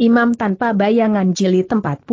Imam tanpa bayangan jilid 45.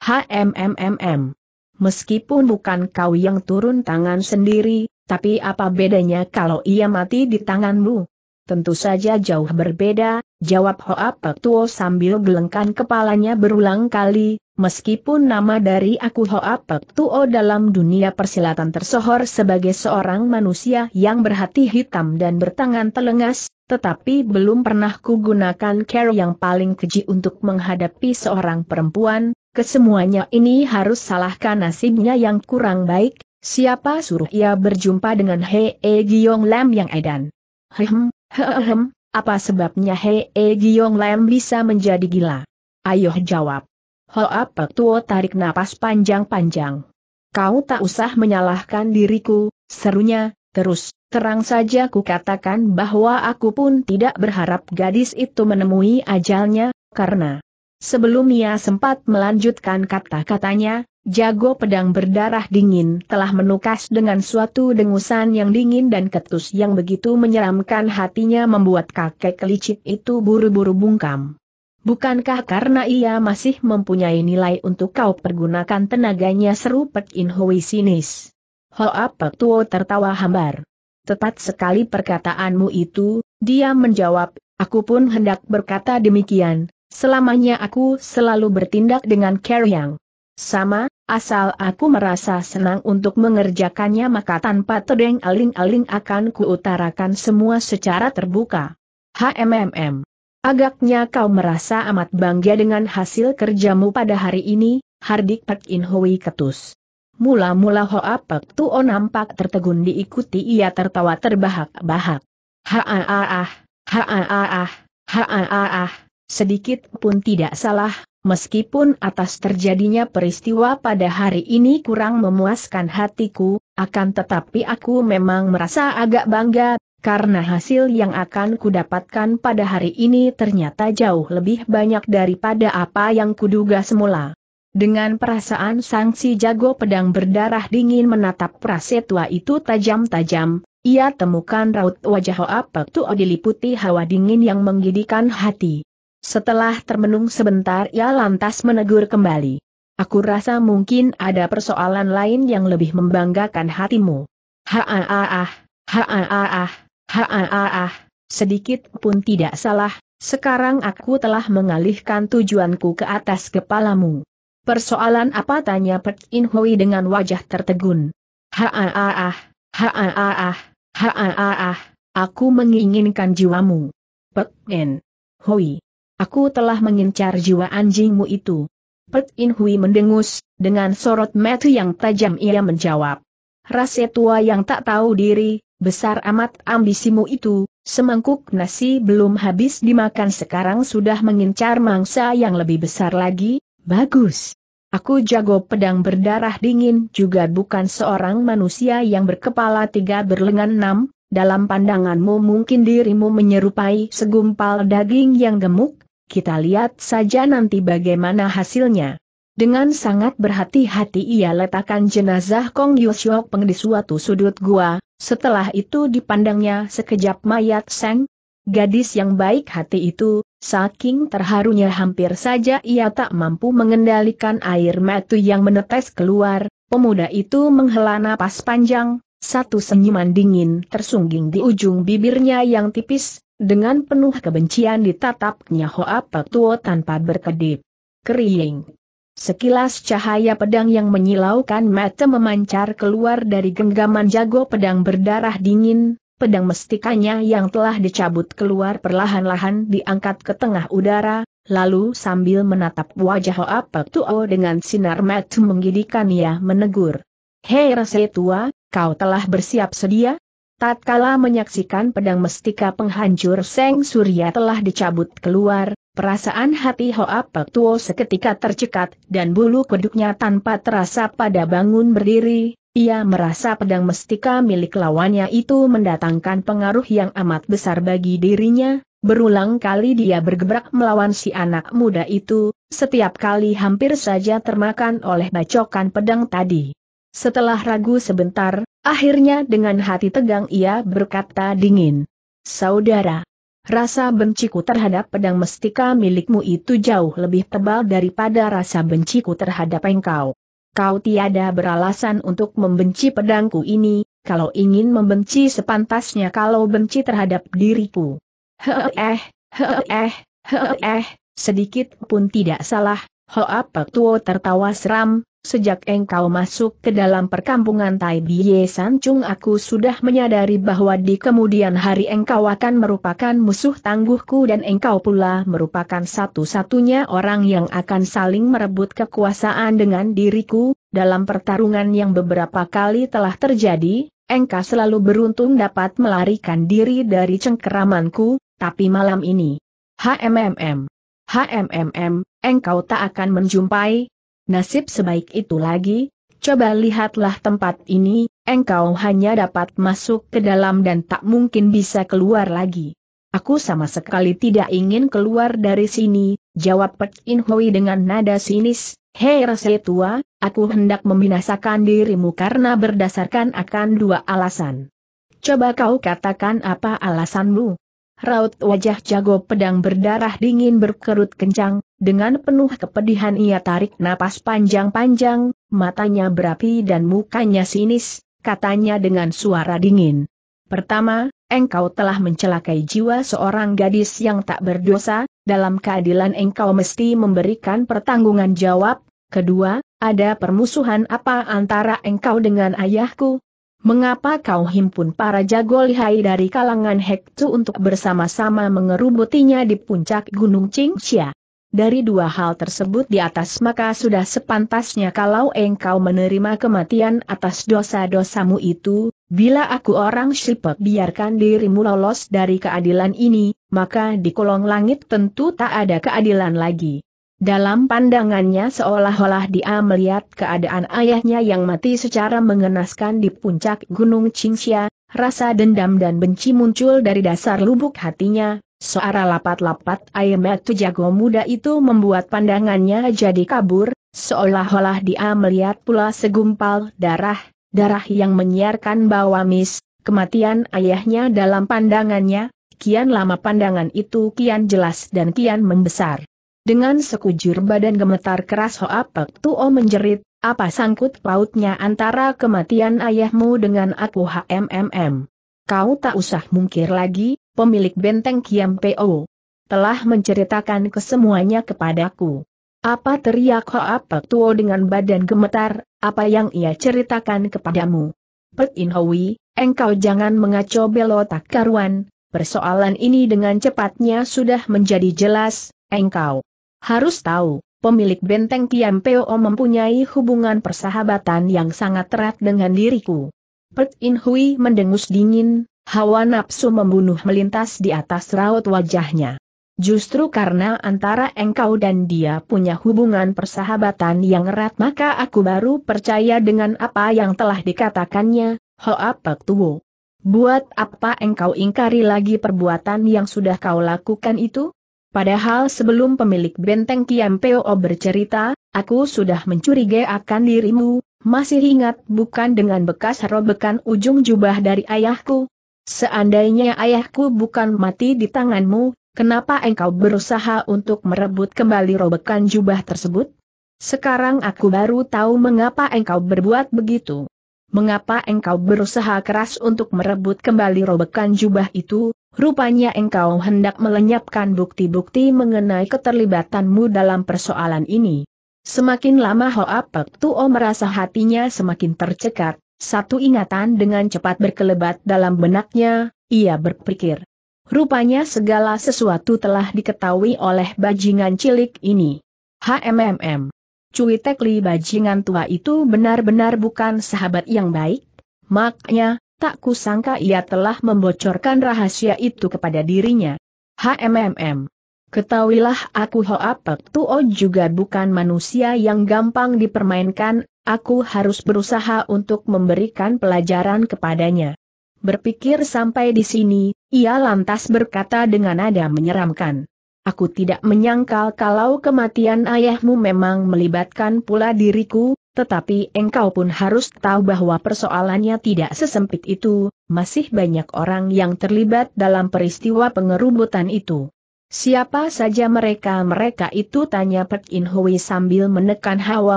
HMMMM. Meskipun bukan kau yang turun tangan sendiri, tapi apa bedanya kalau ia mati di tanganmu? Tentu saja jauh berbeda, jawab Hoa Petuo sambil gelengkan kepalanya berulang kali, meskipun nama dari aku Hoa Petuo dalam dunia persilatan tersohor sebagai seorang manusia yang berhati hitam dan bertangan telengas, tetapi belum pernah kugunakan care yang paling keji untuk menghadapi seorang perempuan, kesemuanya ini harus salahkan nasibnya yang kurang baik, siapa suruh ia berjumpa dengan Hei e Giong Lam yang edan. Hehem, hehehem, apa sebabnya Hei e Giong Lam bisa menjadi gila? Ayo jawab. Hoa apa? Tuo tarik napas panjang-panjang. Kau tak usah menyalahkan diriku, serunya, terus, Terang saja ku katakan bahwa aku pun tidak berharap gadis itu menemui ajalnya, karena sebelum ia sempat melanjutkan kata-katanya, jago pedang berdarah dingin telah menukas dengan suatu dengusan yang dingin dan ketus yang begitu menyeramkan hatinya membuat kakek licik itu buru-buru bungkam. Bukankah karena ia masih mempunyai nilai untuk kau pergunakan tenaganya seru Pek In sinis? Hoa Pek Tuo tertawa hambar. Tepat sekali perkataanmu itu, dia menjawab, aku pun hendak berkata demikian, selamanya aku selalu bertindak dengan care yang sama, asal aku merasa senang untuk mengerjakannya maka tanpa tedeng aling-aling akan kuutarakan semua secara terbuka. HMMM. Agaknya kau merasa amat bangga dengan hasil kerjamu pada hari ini, Hardik Pak In ketus. Mula-mula Hoa Pek Tuo nampak tertegun diikuti ia tertawa terbahak-bahak. Ha-ah-ah, ha-ah-ah, ha-ah-ah, sedikit pun tidak salah, meskipun atas terjadinya peristiwa pada hari ini kurang memuaskan hatiku, akan tetapi aku memang merasa agak bangga, karena hasil yang akan kudapatkan pada hari ini ternyata jauh lebih banyak daripada apa yang kuduga semula. Dengan perasaan sangsi jago pedang berdarah dingin menatap prasetwa itu tajam-tajam, ia temukan raut wajah hoa Hoapek Tuo diliputi hawa dingin yang menggigitkan hati. Setelah termenung sebentar ia lantas menegur kembali. Aku rasa mungkin ada persoalan lain yang lebih membanggakan hatimu. Ha-ah-ah, ha-ah-ah, ha-ah-ah, sedikit pun tidak salah, sekarang aku telah mengalihkan tujuanku ke atas kepalamu. Persoalan apa tanya Pek In Hui dengan wajah tertegun. Haaah, haaah, haaah, aku menginginkan jiwamu. Pek In Hui, aku telah mengincar jiwa anjingmu itu. Pek In Hui mendengus, dengan sorot mata yang tajam ia menjawab. Rasa tua yang tak tahu diri, besar amat ambisimu itu, semangkuk nasi belum habis dimakan sekarang sudah mengincar mangsa yang lebih besar lagi, Bagus. Aku jago pedang berdarah dingin juga bukan seorang manusia yang berkepala tiga berlengan enam, dalam pandanganmu mungkin dirimu menyerupai segumpal daging yang gemuk, kita lihat saja nanti bagaimana hasilnya. Dengan sangat berhati-hati ia letakkan jenazah Kong Yusyok Peng di suatu sudut gua, setelah itu dipandangnya sekejap mayat Seng, Gadis yang baik hati itu, Saking terharunya hampir saja ia tak mampu mengendalikan air mata yang menetes keluar, pemuda itu menghela napas panjang, satu senyuman dingin tersungging di ujung bibirnya yang tipis, dengan penuh kebencian ditatapnya Hoa Petuo tanpa berkedip. Kering. Sekilas cahaya pedang yang menyilaukan mata memancar keluar dari genggaman jago pedang berdarah dingin, pedang mestikanya yang telah dicabut keluar perlahan-lahan diangkat ke tengah udara, lalu sambil menatap wajah Hoa Tuo dengan sinar mata menggidikan ia menegur. Hei Rasai Tua, kau telah bersiap sedia? Tatkala menyaksikan pedang mestika penghancur Seng Surya telah dicabut keluar, perasaan hati Hoa Tuo seketika tercekat dan bulu kuduknya tanpa terasa pada bangun berdiri, ia merasa pedang mestika milik lawannya itu mendatangkan pengaruh yang amat besar bagi dirinya, berulang kali dia bergebrak melawan si anak muda itu, setiap kali hampir saja termakan oleh bacokan pedang tadi. Setelah ragu sebentar, akhirnya dengan hati tegang ia berkata dingin. Saudara, Rasa benciku terhadap pedang mestika milikmu itu jauh lebih tebal daripada rasa benciku terhadap engkau kau tiada beralasan untuk membenci pedangku ini, kalau ingin membenci sepantasnya kalau benci terhadap diriku. Heeh, heeh, heeh, sedikit pun tidak salah, Hoa Tuo tertawa seram, sejak engkau masuk ke dalam perkampungan Tai Biye Sancung aku sudah menyadari bahwa di kemudian hari engkau akan merupakan musuh tangguhku dan engkau pula merupakan satu-satunya orang yang akan saling merebut kekuasaan dengan diriku, dalam pertarungan yang beberapa kali telah terjadi, engkau selalu beruntung dapat melarikan diri dari cengkeramanku, tapi malam ini. HMMM HMMM, engkau tak akan menjumpai nasib sebaik itu lagi, coba lihatlah tempat ini, engkau hanya dapat masuk ke dalam dan tak mungkin bisa keluar lagi. Aku sama sekali tidak ingin keluar dari sini, jawab Pek In Hui dengan nada sinis, Hei rese tua, aku hendak membinasakan dirimu karena berdasarkan akan dua alasan. Coba kau katakan apa alasanmu? Raut wajah jago pedang berdarah dingin berkerut kencang, dengan penuh kepedihan ia tarik napas panjang-panjang, matanya berapi dan mukanya sinis, katanya dengan suara dingin. Pertama, engkau telah mencelakai jiwa seorang gadis yang tak berdosa, dalam keadilan engkau mesti memberikan pertanggungan jawab. Kedua, ada permusuhan apa antara engkau dengan ayahku, Mengapa kau himpun para jago lihai dari kalangan Hektu untuk bersama-sama mengerubutinya di puncak Gunung Qingxia? Dari dua hal tersebut di atas maka sudah sepantasnya kalau engkau menerima kematian atas dosa-dosamu itu, bila aku orang Shilpe biarkan dirimu lolos dari keadilan ini, maka di kolong langit tentu tak ada keadilan lagi. Dalam pandangannya seolah-olah dia melihat keadaan ayahnya yang mati secara mengenaskan di puncak Gunung Qingxia, rasa dendam dan benci muncul dari dasar lubuk hatinya, suara lapat-lapat air mata jago muda itu membuat pandangannya jadi kabur, seolah-olah dia melihat pula segumpal darah, darah yang menyiarkan bahwa mis, kematian ayahnya dalam pandangannya, kian lama pandangan itu kian jelas dan kian membesar. Dengan sekujur badan gemetar keras Hoa Pek Tuo menjerit, apa sangkut pautnya antara kematian ayahmu dengan aku HMMM? Kau tak usah mungkir lagi, pemilik benteng Kiam PO. Telah menceritakan kesemuanya kepadaku. Apa teriak Hoa Pek Tuo dengan badan gemetar, apa yang ia ceritakan kepadamu? Pet In Hoi, engkau jangan mengaco belotak karuan, persoalan ini dengan cepatnya sudah menjadi jelas, engkau harus tahu, pemilik benteng Kiam Peo mempunyai hubungan persahabatan yang sangat erat dengan diriku. Pert In Hui mendengus dingin, hawa nafsu membunuh melintas di atas raut wajahnya. Justru karena antara engkau dan dia punya hubungan persahabatan yang erat maka aku baru percaya dengan apa yang telah dikatakannya, Hoa Pek Tuo. Buat apa engkau ingkari lagi perbuatan yang sudah kau lakukan itu? Padahal sebelum pemilik benteng Peo bercerita, aku sudah mencurigai akan dirimu, masih ingat bukan dengan bekas robekan ujung jubah dari ayahku? Seandainya ayahku bukan mati di tanganmu, kenapa engkau berusaha untuk merebut kembali robekan jubah tersebut? Sekarang aku baru tahu mengapa engkau berbuat begitu. Mengapa engkau berusaha keras untuk merebut kembali robekan jubah itu, Rupanya engkau hendak melenyapkan bukti-bukti mengenai keterlibatanmu dalam persoalan ini. Semakin lama Hoa Pek Tuo merasa hatinya semakin tercekat, satu ingatan dengan cepat berkelebat dalam benaknya, ia berpikir. Rupanya segala sesuatu telah diketahui oleh bajingan cilik ini. HMMM. Cui Tekli bajingan tua itu benar-benar bukan sahabat yang baik, maknya, tak kusangka ia telah membocorkan rahasia itu kepada dirinya. HMMM. Ketahuilah aku hoa Pek Tuo juga bukan manusia yang gampang dipermainkan, aku harus berusaha untuk memberikan pelajaran kepadanya. Berpikir sampai di sini, ia lantas berkata dengan nada menyeramkan. Aku tidak menyangkal kalau kematian ayahmu memang melibatkan pula diriku, tetapi engkau pun harus tahu bahwa persoalannya tidak sesempit itu, masih banyak orang yang terlibat dalam peristiwa pengerubutan itu. Siapa saja mereka-mereka itu tanya Pek In Hui sambil menekan hawa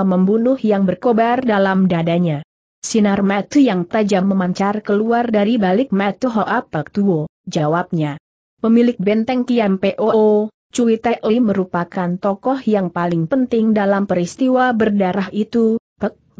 membunuh yang berkobar dalam dadanya. Sinar mata yang tajam memancar keluar dari balik metu Hoa Pek Tuo, jawabnya. Pemilik benteng Kiam Poo, Cui Lee merupakan tokoh yang paling penting dalam peristiwa berdarah itu,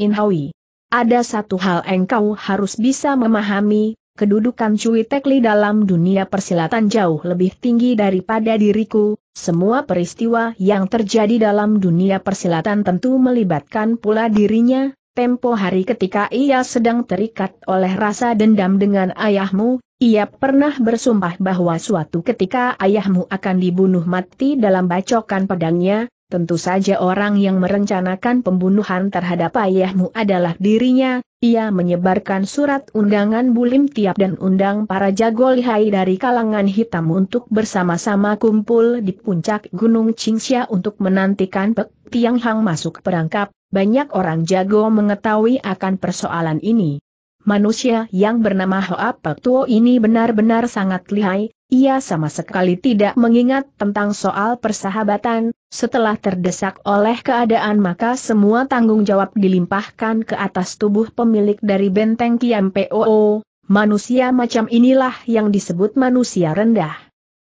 Inhawi. Ada satu hal engkau harus bisa memahami, kedudukan Cui Tekli dalam dunia persilatan jauh lebih tinggi daripada diriku, semua peristiwa yang terjadi dalam dunia persilatan tentu melibatkan pula dirinya, tempo hari ketika ia sedang terikat oleh rasa dendam dengan ayahmu, ia pernah bersumpah bahwa suatu ketika ayahmu akan dibunuh mati dalam bacokan pedangnya, Tentu saja orang yang merencanakan pembunuhan terhadap ayahmu adalah dirinya, ia menyebarkan surat undangan Bulim Tiap dan undang para jago lihai dari kalangan hitam untuk bersama-sama kumpul di puncak Gunung Qingxia untuk menantikan Pek Tiang Hang masuk perangkap, banyak orang jago mengetahui akan persoalan ini manusia yang bernama Hoa Pek Tuo ini benar-benar sangat lihai, ia sama sekali tidak mengingat tentang soal persahabatan, setelah terdesak oleh keadaan maka semua tanggung jawab dilimpahkan ke atas tubuh pemilik dari benteng Kiam POO, manusia macam inilah yang disebut manusia rendah.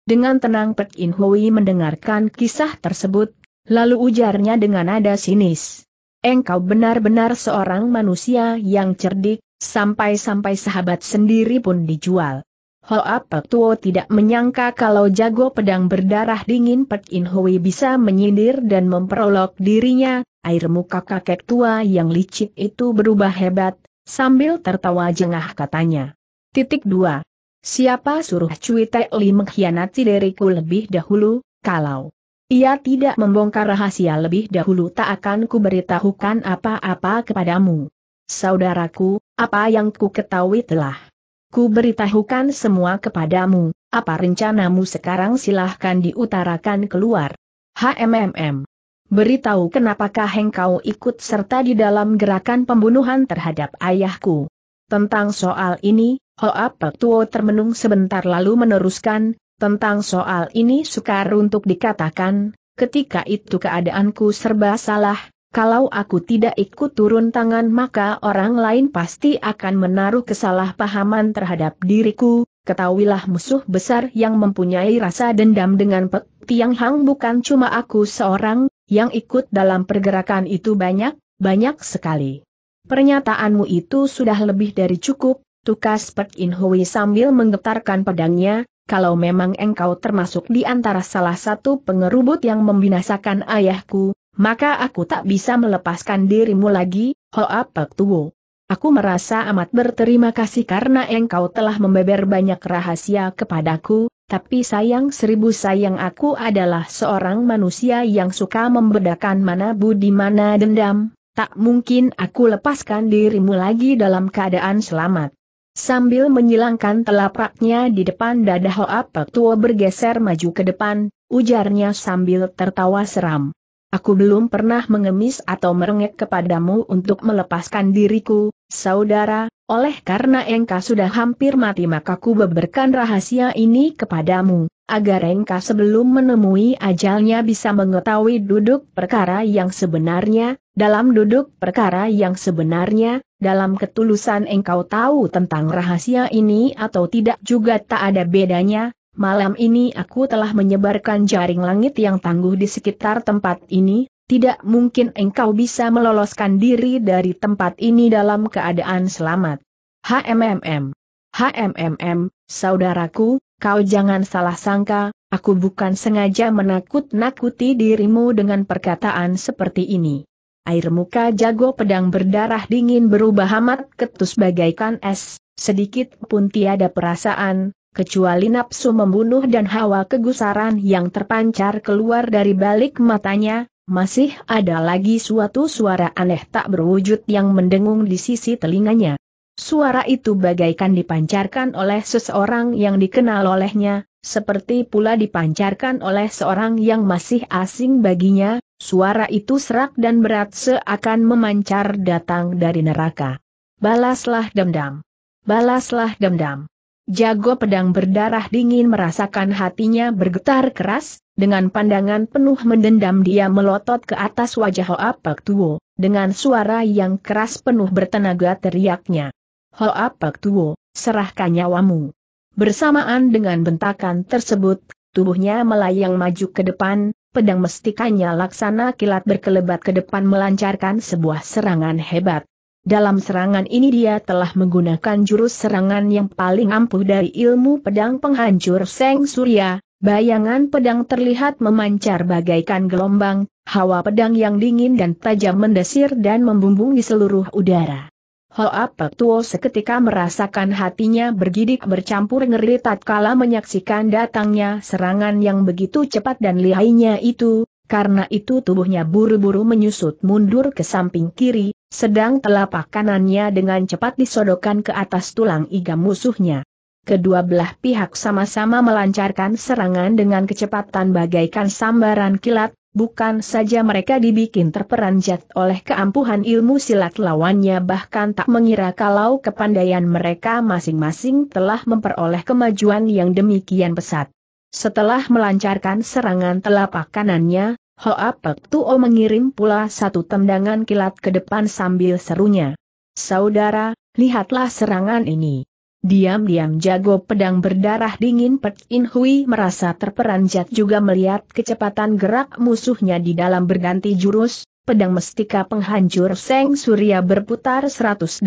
Dengan tenang Pek In Hui mendengarkan kisah tersebut, lalu ujarnya dengan nada sinis. Engkau benar-benar seorang manusia yang cerdik, Sampai-sampai sahabat sendiri pun dijual. Hoa Pek Tuo tidak menyangka kalau jago pedang berdarah dingin Pek In Hui bisa menyindir dan memperolok dirinya, air muka kakek tua yang licik itu berubah hebat, sambil tertawa jengah katanya. Titik 2. Siapa suruh Cui Te Li mengkhianati diriku lebih dahulu, kalau ia tidak membongkar rahasia lebih dahulu tak akan kuberitahukan apa-apa kepadamu. Saudaraku, apa yang ku ketahui telah. Ku beritahukan semua kepadamu, apa rencanamu sekarang silahkan diutarakan keluar. HMMM. Beritahu kenapakah engkau ikut serta di dalam gerakan pembunuhan terhadap ayahku. Tentang soal ini, Hoa Petuo termenung sebentar lalu meneruskan, tentang soal ini sukar untuk dikatakan, ketika itu keadaanku serba salah, kalau aku tidak ikut turun tangan maka orang lain pasti akan menaruh kesalahpahaman terhadap diriku, ketahuilah musuh besar yang mempunyai rasa dendam dengan Pek Tiang Hang bukan cuma aku seorang, yang ikut dalam pergerakan itu banyak, banyak sekali. Pernyataanmu itu sudah lebih dari cukup, tukas Pek In Hui sambil menggetarkan pedangnya, kalau memang engkau termasuk di antara salah satu pengerubut yang membinasakan ayahku, maka aku tak bisa melepaskan dirimu lagi, Hoa Pek Tuo. Aku merasa amat berterima kasih karena engkau telah membeber banyak rahasia kepadaku, tapi sayang seribu sayang aku adalah seorang manusia yang suka membedakan mana budi mana dendam, tak mungkin aku lepaskan dirimu lagi dalam keadaan selamat. Sambil menyilangkan telapaknya di depan dada Hoa Pek Tua bergeser maju ke depan, ujarnya sambil tertawa seram. Aku belum pernah mengemis atau merengek kepadamu untuk melepaskan diriku, saudara, oleh karena engkau sudah hampir mati maka ku beberkan rahasia ini kepadamu, agar engkau sebelum menemui ajalnya bisa mengetahui duduk perkara yang sebenarnya, dalam duduk perkara yang sebenarnya, dalam ketulusan engkau tahu tentang rahasia ini atau tidak juga tak ada bedanya, malam ini aku telah menyebarkan jaring langit yang tangguh di sekitar tempat ini, tidak mungkin engkau bisa meloloskan diri dari tempat ini dalam keadaan selamat. HMMM. HMMM, saudaraku, kau jangan salah sangka, aku bukan sengaja menakut-nakuti dirimu dengan perkataan seperti ini. Air muka jago pedang berdarah dingin berubah amat ketus bagaikan es, sedikit pun tiada perasaan, kecuali nafsu membunuh dan hawa kegusaran yang terpancar keluar dari balik matanya, masih ada lagi suatu suara aneh tak berwujud yang mendengung di sisi telinganya. Suara itu bagaikan dipancarkan oleh seseorang yang dikenal olehnya, seperti pula dipancarkan oleh seorang yang masih asing baginya, suara itu serak dan berat seakan memancar datang dari neraka. Balaslah dendam. Balaslah dendam. Jago pedang berdarah dingin merasakan hatinya bergetar keras, dengan pandangan penuh mendendam dia melotot ke atas wajah Hoa Pek Tuo, dengan suara yang keras penuh bertenaga teriaknya. Hoa Pek Tuo, serahkan nyawamu. Bersamaan dengan bentakan tersebut, tubuhnya melayang maju ke depan, pedang mestikanya laksana kilat berkelebat ke depan melancarkan sebuah serangan hebat. Dalam serangan ini dia telah menggunakan jurus serangan yang paling ampuh dari ilmu pedang penghancur Seng Surya, bayangan pedang terlihat memancar bagaikan gelombang, hawa pedang yang dingin dan tajam mendesir dan membumbung di seluruh udara. Hoa Petuo seketika merasakan hatinya bergidik bercampur ngeri tatkala menyaksikan datangnya serangan yang begitu cepat dan lihainya itu, karena itu tubuhnya buru-buru menyusut mundur ke samping kiri, sedang telapak kanannya dengan cepat disodokkan ke atas tulang iga musuhnya. Kedua belah pihak sama-sama melancarkan serangan dengan kecepatan bagaikan sambaran kilat, bukan saja mereka dibikin terperanjat oleh keampuhan ilmu silat lawannya bahkan tak mengira kalau kepandaian mereka masing-masing telah memperoleh kemajuan yang demikian pesat. Setelah melancarkan serangan telapak kanannya, Hoa Pek Tuo mengirim pula satu tendangan kilat ke depan sambil serunya. Saudara, lihatlah serangan ini. Diam-diam jago pedang berdarah dingin Pek In Hui merasa terperanjat juga melihat kecepatan gerak musuhnya di dalam berganti jurus, pedang mestika penghancur Seng Surya berputar 180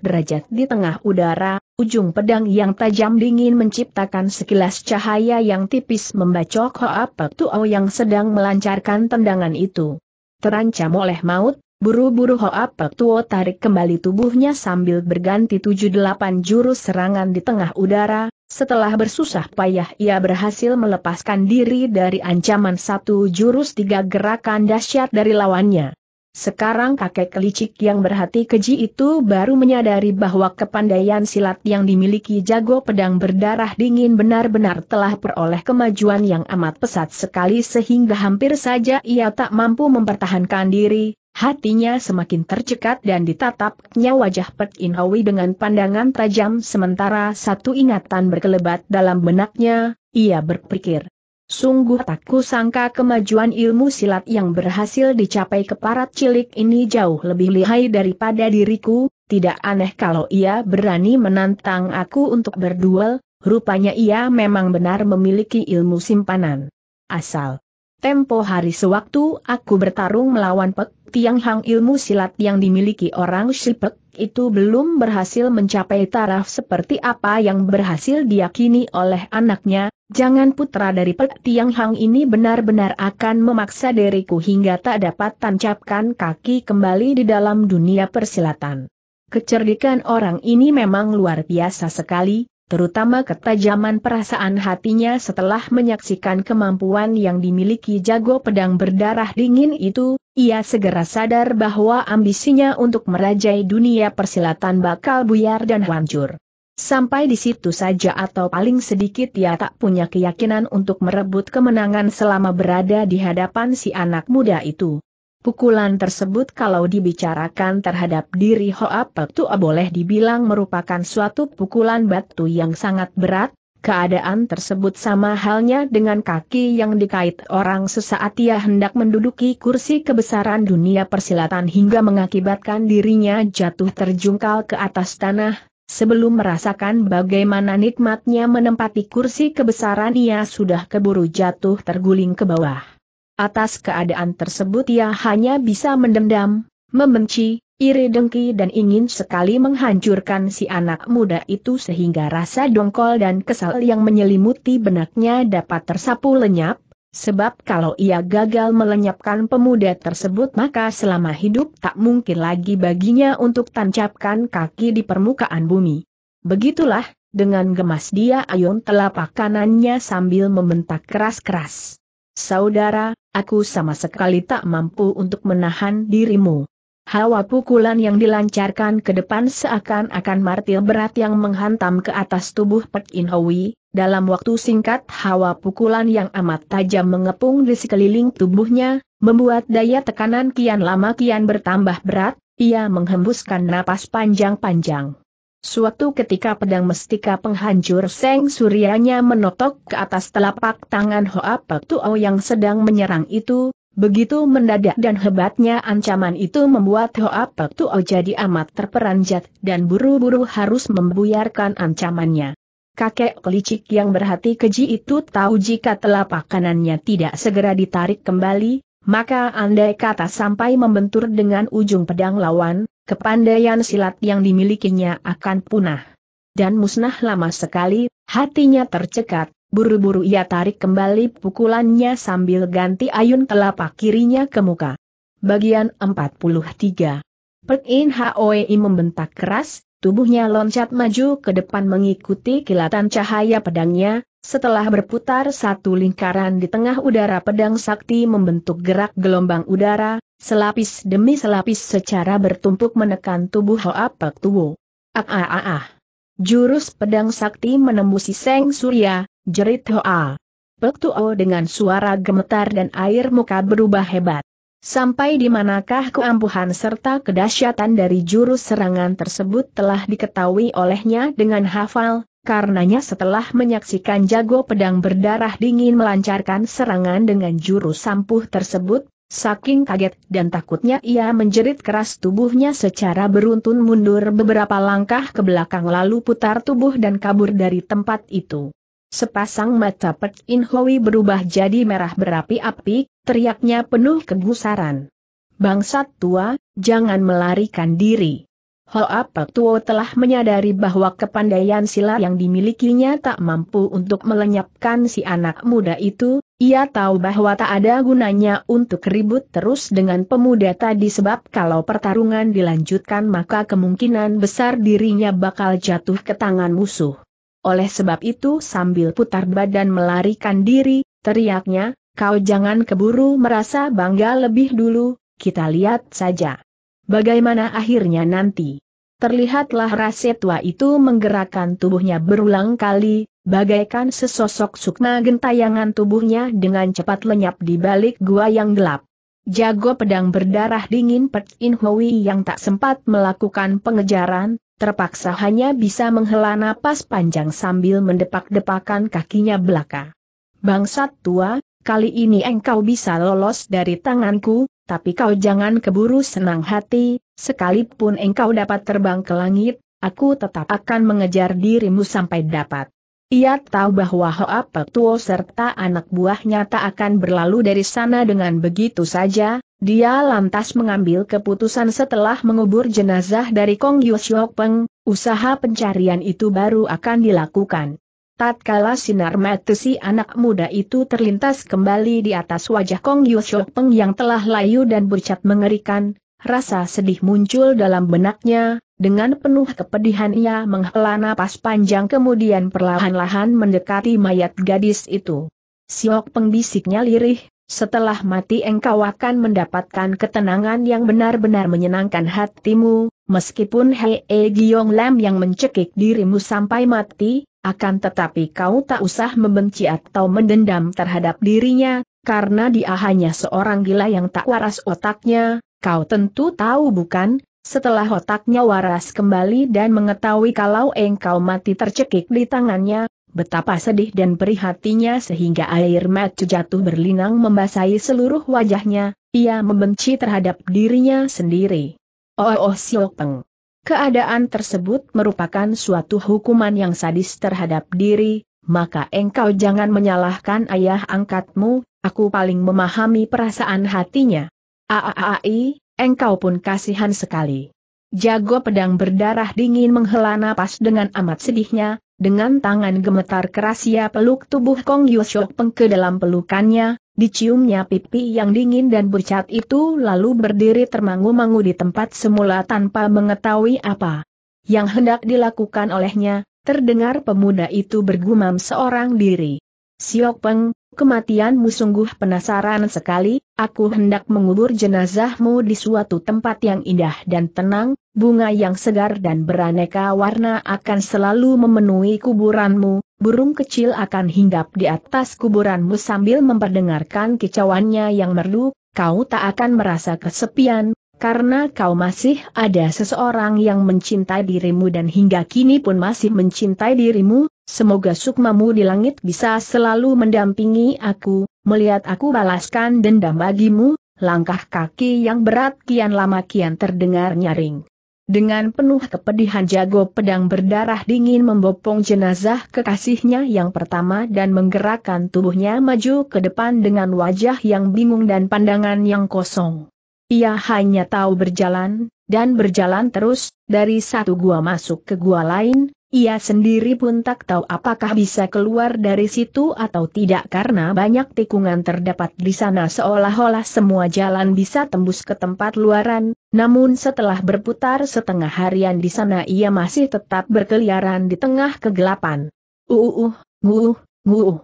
derajat di tengah udara, ujung pedang yang tajam dingin menciptakan sekilas cahaya yang tipis membacok Hoa Pek Tuo yang sedang melancarkan tendangan itu. Terancam oleh maut, buru-buru Hoa Pek Tuo tarik kembali tubuhnya sambil berganti 7-8 jurus serangan di tengah udara, setelah bersusah payah ia berhasil melepaskan diri dari ancaman satu jurus tiga gerakan dahsyat dari lawannya. Sekarang kakek kelicik yang berhati keji itu baru menyadari bahwa kepandaian silat yang dimiliki jago pedang berdarah dingin benar-benar telah peroleh kemajuan yang amat pesat sekali sehingga hampir saja ia tak mampu mempertahankan diri, Hatinya semakin tercekat dan ditatapnya wajah Pek In Hwi dengan pandangan tajam sementara satu ingatan berkelebat dalam benaknya, ia berpikir. Sungguh tak kusangka kemajuan ilmu silat yang berhasil dicapai keparat cilik ini jauh lebih lihai daripada diriku, tidak aneh kalau ia berani menantang aku untuk berduel, rupanya ia memang benar memiliki ilmu simpanan. Asal. Tempo hari sewaktu aku bertarung melawan Pek Tiang Hang ilmu silat yang dimiliki orang Shipek itu belum berhasil mencapai taraf seperti apa yang berhasil diyakini oleh anaknya, jangan putra dari Pek Tiang Hang ini benar-benar akan memaksa diriku hingga tak dapat tancapkan kaki kembali di dalam dunia persilatan. Kecerdikan orang ini memang luar biasa sekali, terutama ketajaman perasaan hatinya setelah menyaksikan kemampuan yang dimiliki jago pedang berdarah dingin itu, ia segera sadar bahwa ambisinya untuk merajai dunia persilatan bakal buyar dan hancur. Sampai di situ saja atau paling sedikit ia tak punya keyakinan untuk merebut kemenangan selama berada di hadapan si anak muda itu. Pukulan tersebut kalau dibicarakan terhadap diri Hoa tua boleh dibilang merupakan suatu pukulan batu yang sangat berat, keadaan tersebut sama halnya dengan kaki yang dikait orang sesaat ia hendak menduduki kursi kebesaran dunia persilatan hingga mengakibatkan dirinya jatuh terjungkal ke atas tanah, sebelum merasakan bagaimana nikmatnya menempati kursi kebesaran ia sudah keburu jatuh terguling ke bawah. Atas keadaan tersebut ia hanya bisa mendendam, membenci, iri dengki dan ingin sekali menghancurkan si anak muda itu sehingga rasa dongkol dan kesal yang menyelimuti benaknya dapat tersapu lenyap, sebab kalau ia gagal melenyapkan pemuda tersebut maka selama hidup tak mungkin lagi baginya untuk tancapkan kaki di permukaan bumi. Begitulah, dengan gemas dia ayun telapak kanannya sambil membentak keras-keras. Saudara, aku sama sekali tak mampu untuk menahan dirimu. Hawa pukulan yang dilancarkan ke depan seakan-akan martil berat yang menghantam ke atas tubuh Pek In Hui. dalam waktu singkat hawa pukulan yang amat tajam mengepung di sekeliling tubuhnya, membuat daya tekanan kian lama kian bertambah berat, ia menghembuskan napas panjang-panjang. Suatu ketika pedang mestika penghancur Seng Suryanya menotok ke atas telapak tangan Hoa Pek Tuo yang sedang menyerang itu, begitu mendadak dan hebatnya ancaman itu membuat Hoa Pek Tuo jadi amat terperanjat dan buru-buru harus membuyarkan ancamannya. Kakek licik yang berhati keji itu tahu jika telapak kanannya tidak segera ditarik kembali, maka andai kata sampai membentur dengan ujung pedang lawan, kepandaian silat yang dimilikinya akan punah. Dan musnah lama sekali, hatinya tercekat, buru-buru ia tarik kembali pukulannya sambil ganti ayun telapak kirinya ke muka. Bagian 43 Pek In Hoi membentak keras, tubuhnya loncat maju ke depan mengikuti kilatan cahaya pedangnya, setelah berputar satu lingkaran di tengah udara pedang sakti membentuk gerak gelombang udara, Selapis demi selapis secara bertumpuk menekan tubuh Hoa Pek Tuo. Ah ah ah ah. Jurus pedang sakti menembusi Seng Surya, jerit Hoa. Pek Tuo dengan suara gemetar dan air muka berubah hebat. Sampai di manakah keampuhan serta kedahsyatan dari jurus serangan tersebut telah diketahui olehnya dengan hafal, karenanya setelah menyaksikan jago pedang berdarah dingin melancarkan serangan dengan jurus sampuh tersebut, Saking kaget dan takutnya ia menjerit keras tubuhnya secara beruntun mundur beberapa langkah ke belakang lalu putar tubuh dan kabur dari tempat itu. Sepasang mata Pek In Hoi berubah jadi merah berapi-api, teriaknya penuh kegusaran. Bangsat tua, jangan melarikan diri. Hoa Pek Tuo telah menyadari bahwa kepandaian sila yang dimilikinya tak mampu untuk melenyapkan si anak muda itu, ia tahu bahwa tak ada gunanya untuk ribut terus dengan pemuda tadi sebab kalau pertarungan dilanjutkan maka kemungkinan besar dirinya bakal jatuh ke tangan musuh. Oleh sebab itu sambil putar badan melarikan diri, teriaknya, kau jangan keburu merasa bangga lebih dulu, kita lihat saja. Bagaimana akhirnya nanti? Terlihatlah rasa tua itu menggerakkan tubuhnya berulang kali, bagaikan sesosok sukma gentayangan tubuhnya dengan cepat lenyap di balik gua yang gelap. Jago pedang berdarah dingin Pek In Hui yang tak sempat melakukan pengejaran, terpaksa hanya bisa menghela napas panjang sambil mendepak-depakan kakinya belaka. Bangsat tua, kali ini engkau bisa lolos dari tanganku, tapi kau jangan keburu senang hati, Sekalipun engkau dapat terbang ke langit, aku tetap akan mengejar dirimu sampai dapat. Ia tahu bahwa Hoa Petuo serta anak buahnya tak akan berlalu dari sana dengan begitu saja, dia lantas mengambil keputusan setelah mengubur jenazah dari Kong Yusyok Peng, usaha pencarian itu baru akan dilakukan. Tatkala sinar mata si anak muda itu terlintas kembali di atas wajah Kong Yusyok Peng yang telah layu dan bercat mengerikan, Rasa sedih muncul dalam benaknya, dengan penuh kepedihan ia menghela napas panjang kemudian perlahan-lahan mendekati mayat gadis itu. Siok pengbisiknya lirih, setelah mati engkau akan mendapatkan ketenangan yang benar-benar menyenangkan hatimu, meskipun Hei -e Giong Lam yang mencekik dirimu sampai mati, akan tetapi kau tak usah membenci atau mendendam terhadap dirinya, karena dia hanya seorang gila yang tak waras otaknya, Kau tentu tahu bukan, setelah otaknya waras kembali dan mengetahui kalau engkau mati tercekik di tangannya, betapa sedih dan prihatinya sehingga air mata jatuh berlinang membasahi seluruh wajahnya, ia membenci terhadap dirinya sendiri. Oh, oh siopeng. Keadaan tersebut merupakan suatu hukuman yang sadis terhadap diri, maka engkau jangan menyalahkan ayah angkatmu, aku paling memahami perasaan hatinya. Aaai, engkau pun kasihan sekali. Jago pedang berdarah dingin menghela napas dengan amat sedihnya, dengan tangan gemetar keras ia peluk tubuh Kong Yusok Peng ke dalam pelukannya, diciumnya pipi yang dingin dan bercat itu lalu berdiri termangu-mangu di tempat semula tanpa mengetahui apa yang hendak dilakukan olehnya, terdengar pemuda itu bergumam seorang diri. Siok Peng, kematianmu sungguh penasaran sekali, aku hendak mengubur jenazahmu di suatu tempat yang indah dan tenang, bunga yang segar dan beraneka warna akan selalu memenuhi kuburanmu, burung kecil akan hinggap di atas kuburanmu sambil memperdengarkan kicauannya yang merdu, kau tak akan merasa kesepian, karena kau masih ada seseorang yang mencintai dirimu dan hingga kini pun masih mencintai dirimu, Semoga sukmamu di langit bisa selalu mendampingi aku, melihat aku balaskan dendam bagimu, langkah kaki yang berat kian lama kian terdengar nyaring. Dengan penuh kepedihan jago pedang berdarah dingin membopong jenazah kekasihnya yang pertama dan menggerakkan tubuhnya maju ke depan dengan wajah yang bingung dan pandangan yang kosong. Ia hanya tahu berjalan, dan berjalan terus, dari satu gua masuk ke gua lain, ia sendiri pun tak tahu apakah bisa keluar dari situ atau tidak karena banyak tikungan terdapat di sana seolah-olah semua jalan bisa tembus ke tempat luaran, namun setelah berputar setengah harian di sana ia masih tetap berkeliaran di tengah kegelapan. Uuuh, nguuh, nguuh. Uh, uh, uh.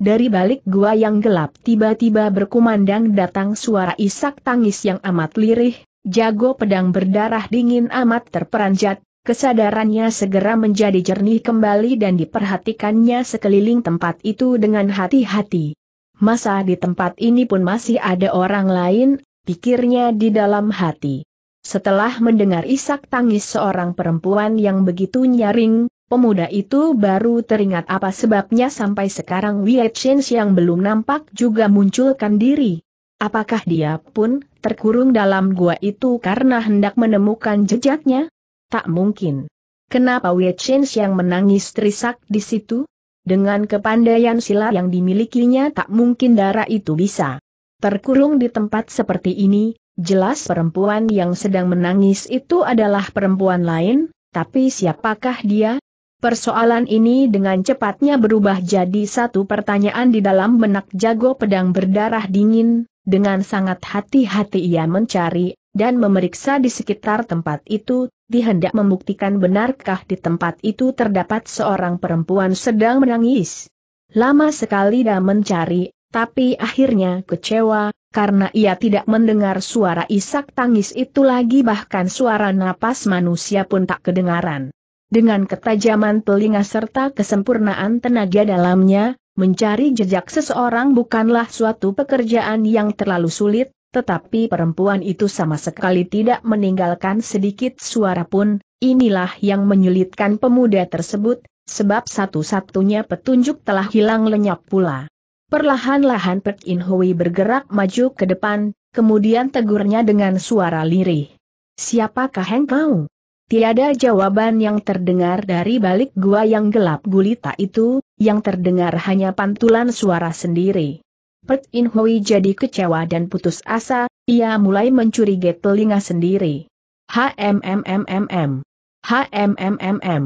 Dari balik gua yang gelap tiba-tiba berkumandang datang suara isak tangis yang amat lirih, jago pedang berdarah dingin amat terperanjat, Kesadarannya segera menjadi jernih kembali dan diperhatikannya sekeliling tempat itu dengan hati-hati. Masa di tempat ini pun masih ada orang lain, pikirnya di dalam hati. Setelah mendengar isak tangis seorang perempuan yang begitu nyaring, pemuda itu baru teringat apa sebabnya sampai sekarang Wei Chen yang belum nampak juga munculkan diri. Apakah dia pun terkurung dalam gua itu karena hendak menemukan jejaknya? Tak mungkin. Kenapa Wei Chen yang menangis terisak di situ? Dengan kepandaian silat yang dimilikinya tak mungkin darah itu bisa. Terkurung di tempat seperti ini, jelas perempuan yang sedang menangis itu adalah perempuan lain, tapi siapakah dia? Persoalan ini dengan cepatnya berubah jadi satu pertanyaan di dalam benak jago pedang berdarah dingin, dengan sangat hati-hati ia mencari, dan memeriksa di sekitar tempat itu, dihendak membuktikan benarkah di tempat itu terdapat seorang perempuan sedang menangis. Lama sekali dia mencari, tapi akhirnya kecewa, karena ia tidak mendengar suara isak tangis itu lagi bahkan suara napas manusia pun tak kedengaran. Dengan ketajaman telinga serta kesempurnaan tenaga dalamnya, mencari jejak seseorang bukanlah suatu pekerjaan yang terlalu sulit, tetapi perempuan itu sama sekali tidak meninggalkan sedikit suara pun, inilah yang menyulitkan pemuda tersebut, sebab satu-satunya petunjuk telah hilang lenyap pula. Perlahan-lahan Pek In Hui bergerak maju ke depan, kemudian tegurnya dengan suara lirih. Siapakah engkau? Tiada jawaban yang terdengar dari balik gua yang gelap gulita itu, yang terdengar hanya pantulan suara sendiri. Pert In Hui jadi kecewa dan putus asa, ia mulai mencurigai telinga sendiri. HMMMMM. HMMMM.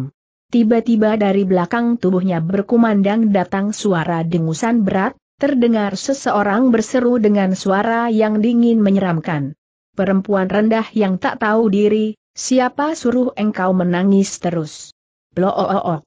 Tiba-tiba dari belakang tubuhnya berkumandang datang suara dengusan berat, terdengar seseorang berseru dengan suara yang dingin menyeramkan. Perempuan rendah yang tak tahu diri, siapa suruh engkau menangis terus? Bloook.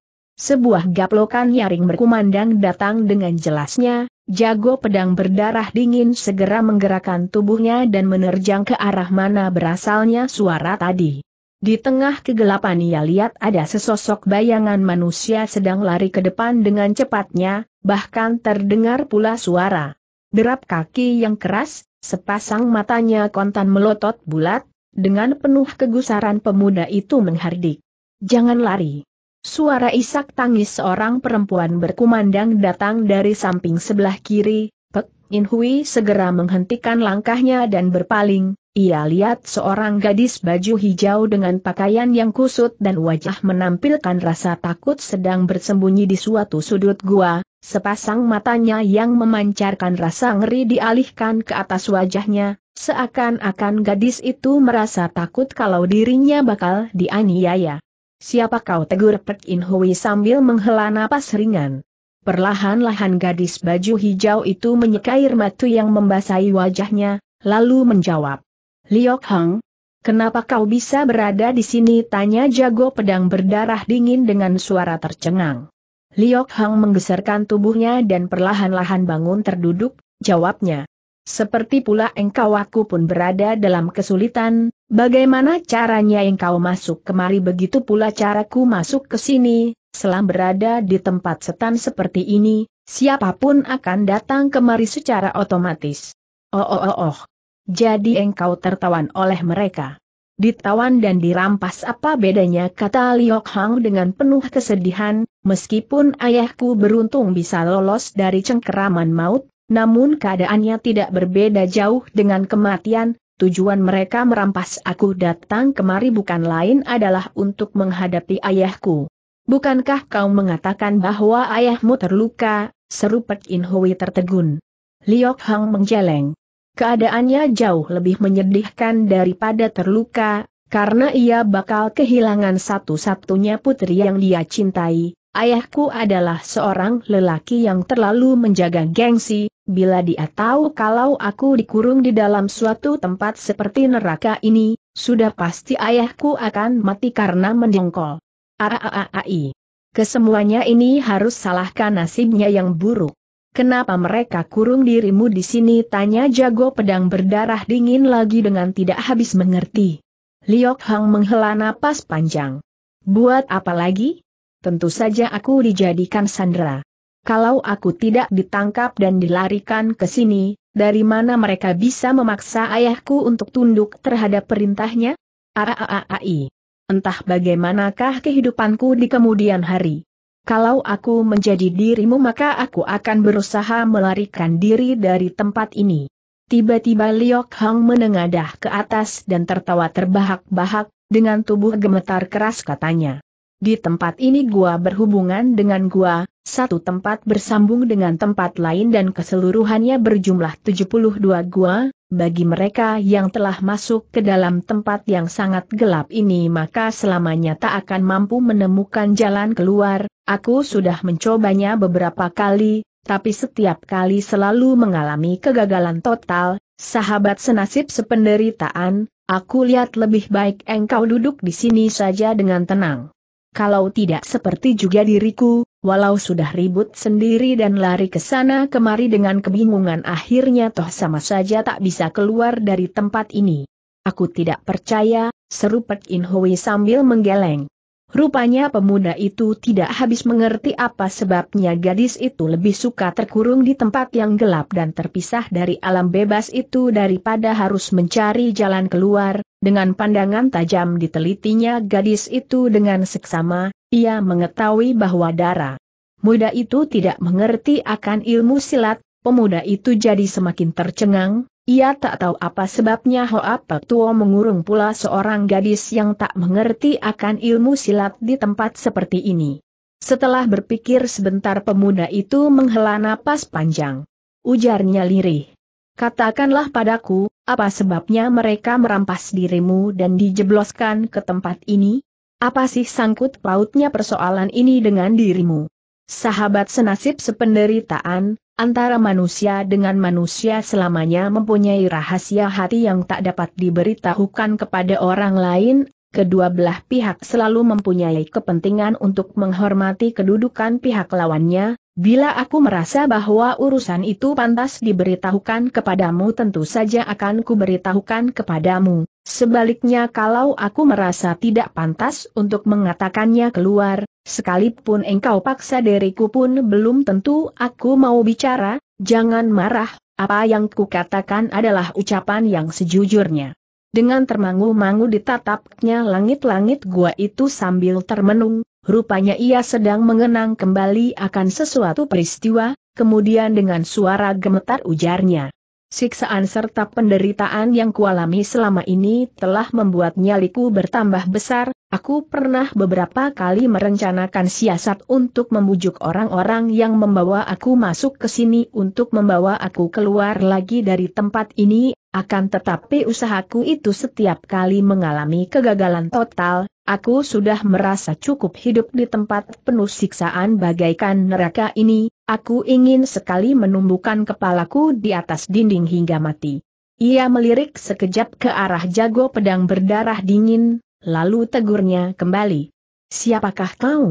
Sebuah gaplokan nyaring berkumandang datang dengan jelasnya, jago pedang berdarah dingin segera menggerakkan tubuhnya dan menerjang ke arah mana berasalnya suara tadi. Di tengah kegelapan ia lihat ada sesosok bayangan manusia sedang lari ke depan dengan cepatnya, bahkan terdengar pula suara. Derap kaki yang keras, sepasang matanya kontan melotot bulat, dengan penuh kegusaran pemuda itu menghardik. Jangan lari. Suara isak tangis seorang perempuan berkumandang datang dari samping sebelah kiri, Pek Inhui segera menghentikan langkahnya dan berpaling, ia lihat seorang gadis baju hijau dengan pakaian yang kusut dan wajah menampilkan rasa takut sedang bersembunyi di suatu sudut gua, sepasang matanya yang memancarkan rasa ngeri dialihkan ke atas wajahnya, seakan-akan gadis itu merasa takut kalau dirinya bakal dianiaya. Siapa kau tegur Pek In Hui sambil menghela napas ringan. Perlahan-lahan gadis baju hijau itu menyeka air matu yang membasahi wajahnya, lalu menjawab. Liok Hang, kenapa kau bisa berada di sini? Tanya jago pedang berdarah dingin dengan suara tercengang. Liok Hang menggeserkan tubuhnya dan perlahan-lahan bangun terduduk, jawabnya. Seperti pula engkau aku pun berada dalam kesulitan, Bagaimana caranya engkau masuk kemari begitu pula caraku masuk ke sini, selam berada di tempat setan seperti ini, siapapun akan datang kemari secara otomatis. Oh oh oh oh. Jadi engkau tertawan oleh mereka. Ditawan dan dirampas apa bedanya kata Liok Hang dengan penuh kesedihan, meskipun ayahku beruntung bisa lolos dari cengkeraman maut, namun keadaannya tidak berbeda jauh dengan kematian, tujuan mereka merampas aku datang kemari bukan lain adalah untuk menghadapi ayahku. Bukankah kau mengatakan bahwa ayahmu terluka, seru Pek In Hui tertegun. Liok Hang menjeleng. Keadaannya jauh lebih menyedihkan daripada terluka, karena ia bakal kehilangan satu-satunya putri yang dia cintai. Ayahku adalah seorang lelaki yang terlalu menjaga gengsi, Bila dia tahu kalau aku dikurung di dalam suatu tempat seperti neraka ini, sudah pasti ayahku akan mati karena mendengkol. Aaaai. Kesemuanya ini harus salahkan nasibnya yang buruk. Kenapa mereka kurung dirimu di sini? Tanya jago pedang berdarah dingin lagi dengan tidak habis mengerti. Liok Hang menghela napas panjang. Buat apa lagi? Tentu saja aku dijadikan sandera. Kalau aku tidak ditangkap dan dilarikan ke sini, dari mana mereka bisa memaksa ayahku untuk tunduk terhadap perintahnya? Aaaai. Entah bagaimanakah kehidupanku di kemudian hari. Kalau aku menjadi dirimu maka aku akan berusaha melarikan diri dari tempat ini. Tiba-tiba Liok Hang menengadah ke atas dan tertawa terbahak-bahak, dengan tubuh gemetar keras katanya. Di tempat ini gua berhubungan dengan gua, satu tempat bersambung dengan tempat lain dan keseluruhannya berjumlah 72 gua, bagi mereka yang telah masuk ke dalam tempat yang sangat gelap ini maka selamanya tak akan mampu menemukan jalan keluar, aku sudah mencobanya beberapa kali, tapi setiap kali selalu mengalami kegagalan total, sahabat senasib sependeritaan, aku lihat lebih baik engkau duduk di sini saja dengan tenang. Kalau tidak seperti juga diriku, walau sudah ribut sendiri dan lari ke sana kemari dengan kebingungan akhirnya toh sama saja tak bisa keluar dari tempat ini. Aku tidak percaya, seru Pek In Hui sambil menggeleng. Rupanya pemuda itu tidak habis mengerti apa sebabnya gadis itu lebih suka terkurung di tempat yang gelap dan terpisah dari alam bebas itu daripada harus mencari jalan keluar, dengan pandangan tajam ditelitinya gadis itu dengan seksama, ia mengetahui bahwa darah muda itu tidak mengerti akan ilmu silat, pemuda itu jadi semakin tercengang, ia tak tahu apa sebabnya Hoa Tuo mengurung pula seorang gadis yang tak mengerti akan ilmu silat di tempat seperti ini. Setelah berpikir sebentar pemuda itu menghela napas panjang. Ujarnya lirih. Katakanlah padaku, apa sebabnya mereka merampas dirimu dan dijebloskan ke tempat ini? Apa sih sangkut pautnya persoalan ini dengan dirimu? Sahabat senasib sependeritaan, antara manusia dengan manusia selamanya mempunyai rahasia hati yang tak dapat diberitahukan kepada orang lain, kedua belah pihak selalu mempunyai kepentingan untuk menghormati kedudukan pihak lawannya, bila aku merasa bahwa urusan itu pantas diberitahukan kepadamu tentu saja akan kuberitahukan kepadamu, Sebaliknya kalau aku merasa tidak pantas untuk mengatakannya keluar, sekalipun engkau paksa diriku pun belum tentu aku mau bicara, jangan marah, apa yang kukatakan adalah ucapan yang sejujurnya. Dengan termangu-mangu ditatapnya langit-langit gua itu sambil termenung, rupanya ia sedang mengenang kembali akan sesuatu peristiwa, kemudian dengan suara gemetar ujarnya. Siksaan serta penderitaan yang kualami selama ini telah membuat nyaliku bertambah besar, aku pernah beberapa kali merencanakan siasat untuk membujuk orang-orang yang membawa aku masuk ke sini untuk membawa aku keluar lagi dari tempat ini, akan tetapi usahaku itu setiap kali mengalami kegagalan total, aku sudah merasa cukup hidup di tempat penuh siksaan bagaikan neraka ini, Aku ingin sekali menumbuhkan kepalaku di atas dinding hingga mati. Ia melirik sekejap ke arah jago pedang berdarah dingin, lalu tegurnya kembali. Siapakah kau?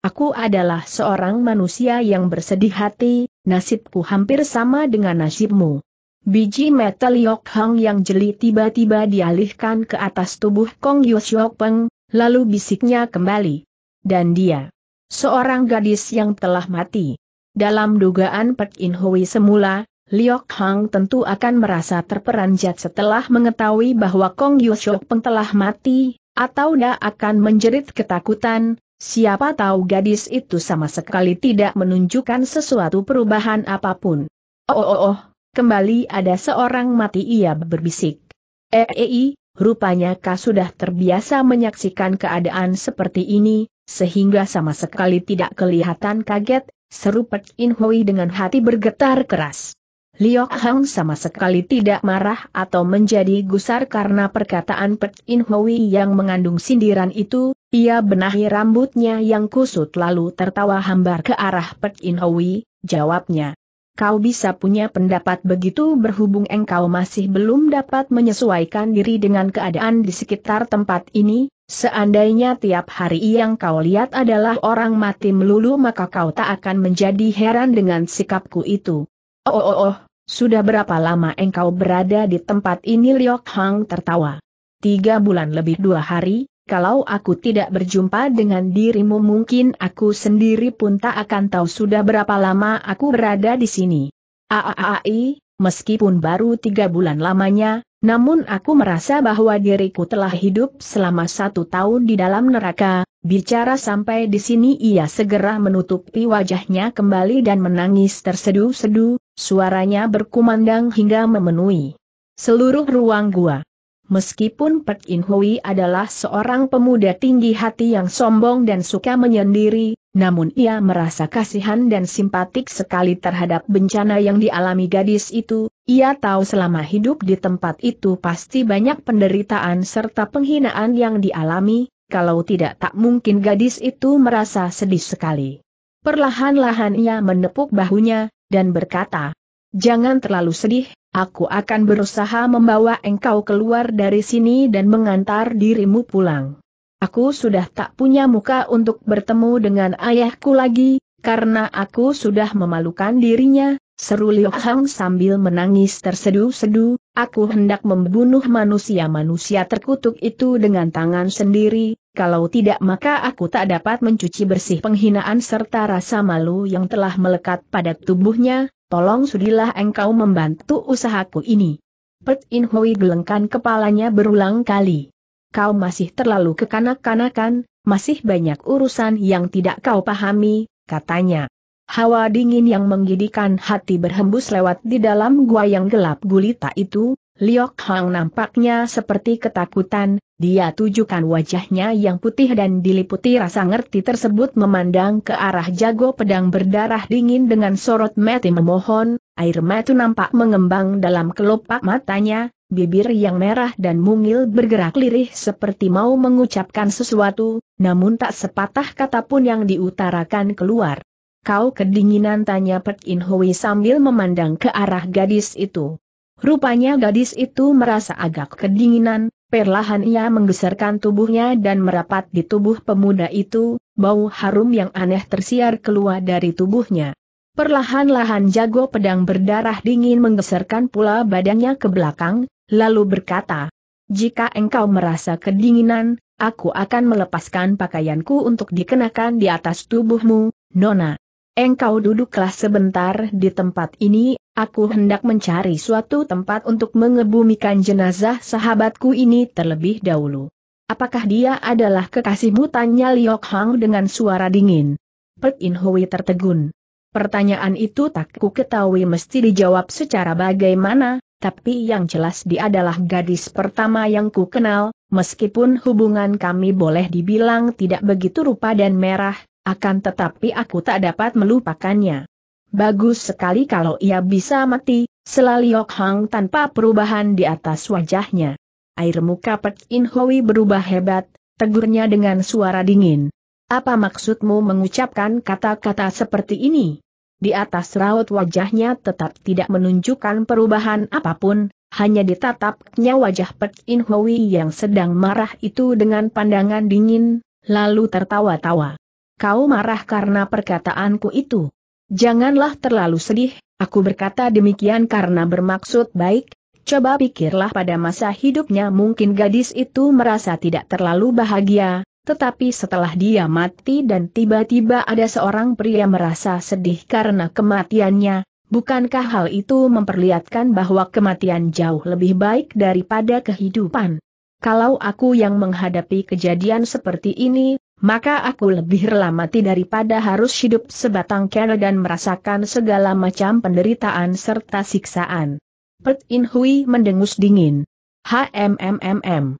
Aku adalah seorang manusia yang bersedih hati, nasibku hampir sama dengan nasibmu. Biji metal Yok Hang yang jeli tiba-tiba dialihkan ke atas tubuh Kong Yok Peng, lalu bisiknya kembali. Dan dia, seorang gadis yang telah mati. Dalam dugaan Pek In Hui semula, Liok Hang tentu akan merasa terperanjat setelah mengetahui bahwa Kong Yushok Peng telah mati, atau dia akan menjerit ketakutan, siapa tahu gadis itu sama sekali tidak menunjukkan sesuatu perubahan apapun. Oh oh oh, kembali ada seorang mati ia berbisik. Eei, eh, eh, rupanya kau sudah terbiasa menyaksikan keadaan seperti ini, sehingga sama sekali tidak kelihatan kaget Seru Pek In Hui dengan hati bergetar keras. Liok Hang sama sekali tidak marah atau menjadi gusar karena perkataan Pek In Hui yang mengandung sindiran itu, ia benahi rambutnya yang kusut lalu tertawa hambar ke arah Pek In Hui, jawabnya kau bisa punya pendapat begitu berhubung engkau masih belum dapat menyesuaikan diri dengan keadaan di sekitar tempat ini, seandainya tiap hari yang kau lihat adalah orang mati melulu maka kau tak akan menjadi heran dengan sikapku itu. Oh oh oh, oh. sudah berapa lama engkau berada di tempat ini Liok Hang tertawa? Tiga bulan lebih dua hari, kalau aku tidak berjumpa dengan dirimu mungkin aku sendiri pun tak akan tahu sudah berapa lama aku berada di sini. Aaai, meskipun baru tiga bulan lamanya, namun aku merasa bahwa diriku telah hidup selama satu tahun di dalam neraka, bicara sampai di sini ia segera menutupi wajahnya kembali dan menangis tersedu-sedu, suaranya berkumandang hingga memenuhi seluruh ruang gua. Meskipun Pek In Hui adalah seorang pemuda tinggi hati yang sombong dan suka menyendiri, namun ia merasa kasihan dan simpatik sekali terhadap bencana yang dialami gadis itu, ia tahu selama hidup di tempat itu pasti banyak penderitaan serta penghinaan yang dialami, kalau tidak tak mungkin gadis itu merasa sedih sekali. Perlahan-lahan ia menepuk bahunya, dan berkata, Jangan terlalu sedih, Aku akan berusaha membawa engkau keluar dari sini dan mengantar dirimu pulang. Aku sudah tak punya muka untuk bertemu dengan ayahku lagi, karena aku sudah memalukan dirinya, Seru Liu Hang sambil menangis tersedu-sedu, aku hendak membunuh manusia-manusia terkutuk itu dengan tangan sendiri, kalau tidak maka aku tak dapat mencuci bersih penghinaan serta rasa malu yang telah melekat pada tubuhnya, tolong sudilah engkau membantu usahaku ini. Pet In Hui gelengkan kepalanya berulang kali. Kau masih terlalu kekanak-kanakan, masih banyak urusan yang tidak kau pahami, katanya. Hawa dingin yang menggidikan hati berhembus lewat di dalam gua yang gelap gulita itu, Liok Hang nampaknya seperti ketakutan, dia tujukan wajahnya yang putih dan diliputi rasa ngerti tersebut memandang ke arah jago pedang berdarah dingin dengan sorot mati memohon, air mata nampak mengembang dalam kelopak matanya, bibir yang merah dan mungil bergerak lirih seperti mau mengucapkan sesuatu, namun tak sepatah kata pun yang diutarakan keluar. Kau kedinginan tanya Pek In Hui sambil memandang ke arah gadis itu. Rupanya gadis itu merasa agak kedinginan, perlahan ia menggeserkan tubuhnya dan merapat di tubuh pemuda itu, bau harum yang aneh tersiar keluar dari tubuhnya. Perlahan-lahan jago pedang berdarah dingin menggeserkan pula badannya ke belakang, lalu berkata, Jika engkau merasa kedinginan, aku akan melepaskan pakaianku untuk dikenakan di atas tubuhmu, Nona engkau duduklah sebentar di tempat ini, aku hendak mencari suatu tempat untuk mengebumikan jenazah sahabatku ini terlebih dahulu. Apakah dia adalah kekasihmu? Tanya Liok Hang dengan suara dingin. Pek In Hui tertegun. Pertanyaan itu tak ku ketahui mesti dijawab secara bagaimana, tapi yang jelas dia adalah gadis pertama yang ku kenal, meskipun hubungan kami boleh dibilang tidak begitu rupa dan merah, akan tetapi aku tak dapat melupakannya. Bagus sekali kalau ia bisa mati, selalu selaliok hang tanpa perubahan di atas wajahnya. Air muka Pek In Hoi berubah hebat, tegurnya dengan suara dingin. Apa maksudmu mengucapkan kata-kata seperti ini? Di atas raut wajahnya tetap tidak menunjukkan perubahan apapun, hanya ditatapnya wajah Pek In Hoi yang sedang marah itu dengan pandangan dingin, lalu tertawa-tawa kau marah karena perkataanku itu. Janganlah terlalu sedih, aku berkata demikian karena bermaksud baik, coba pikirlah pada masa hidupnya mungkin gadis itu merasa tidak terlalu bahagia, tetapi setelah dia mati dan tiba-tiba ada seorang pria merasa sedih karena kematiannya, bukankah hal itu memperlihatkan bahwa kematian jauh lebih baik daripada kehidupan? Kalau aku yang menghadapi kejadian seperti ini, maka aku lebih rela mati daripada harus hidup sebatang kera dan merasakan segala macam penderitaan serta siksaan. Pet In Hui mendengus dingin. HMMMM.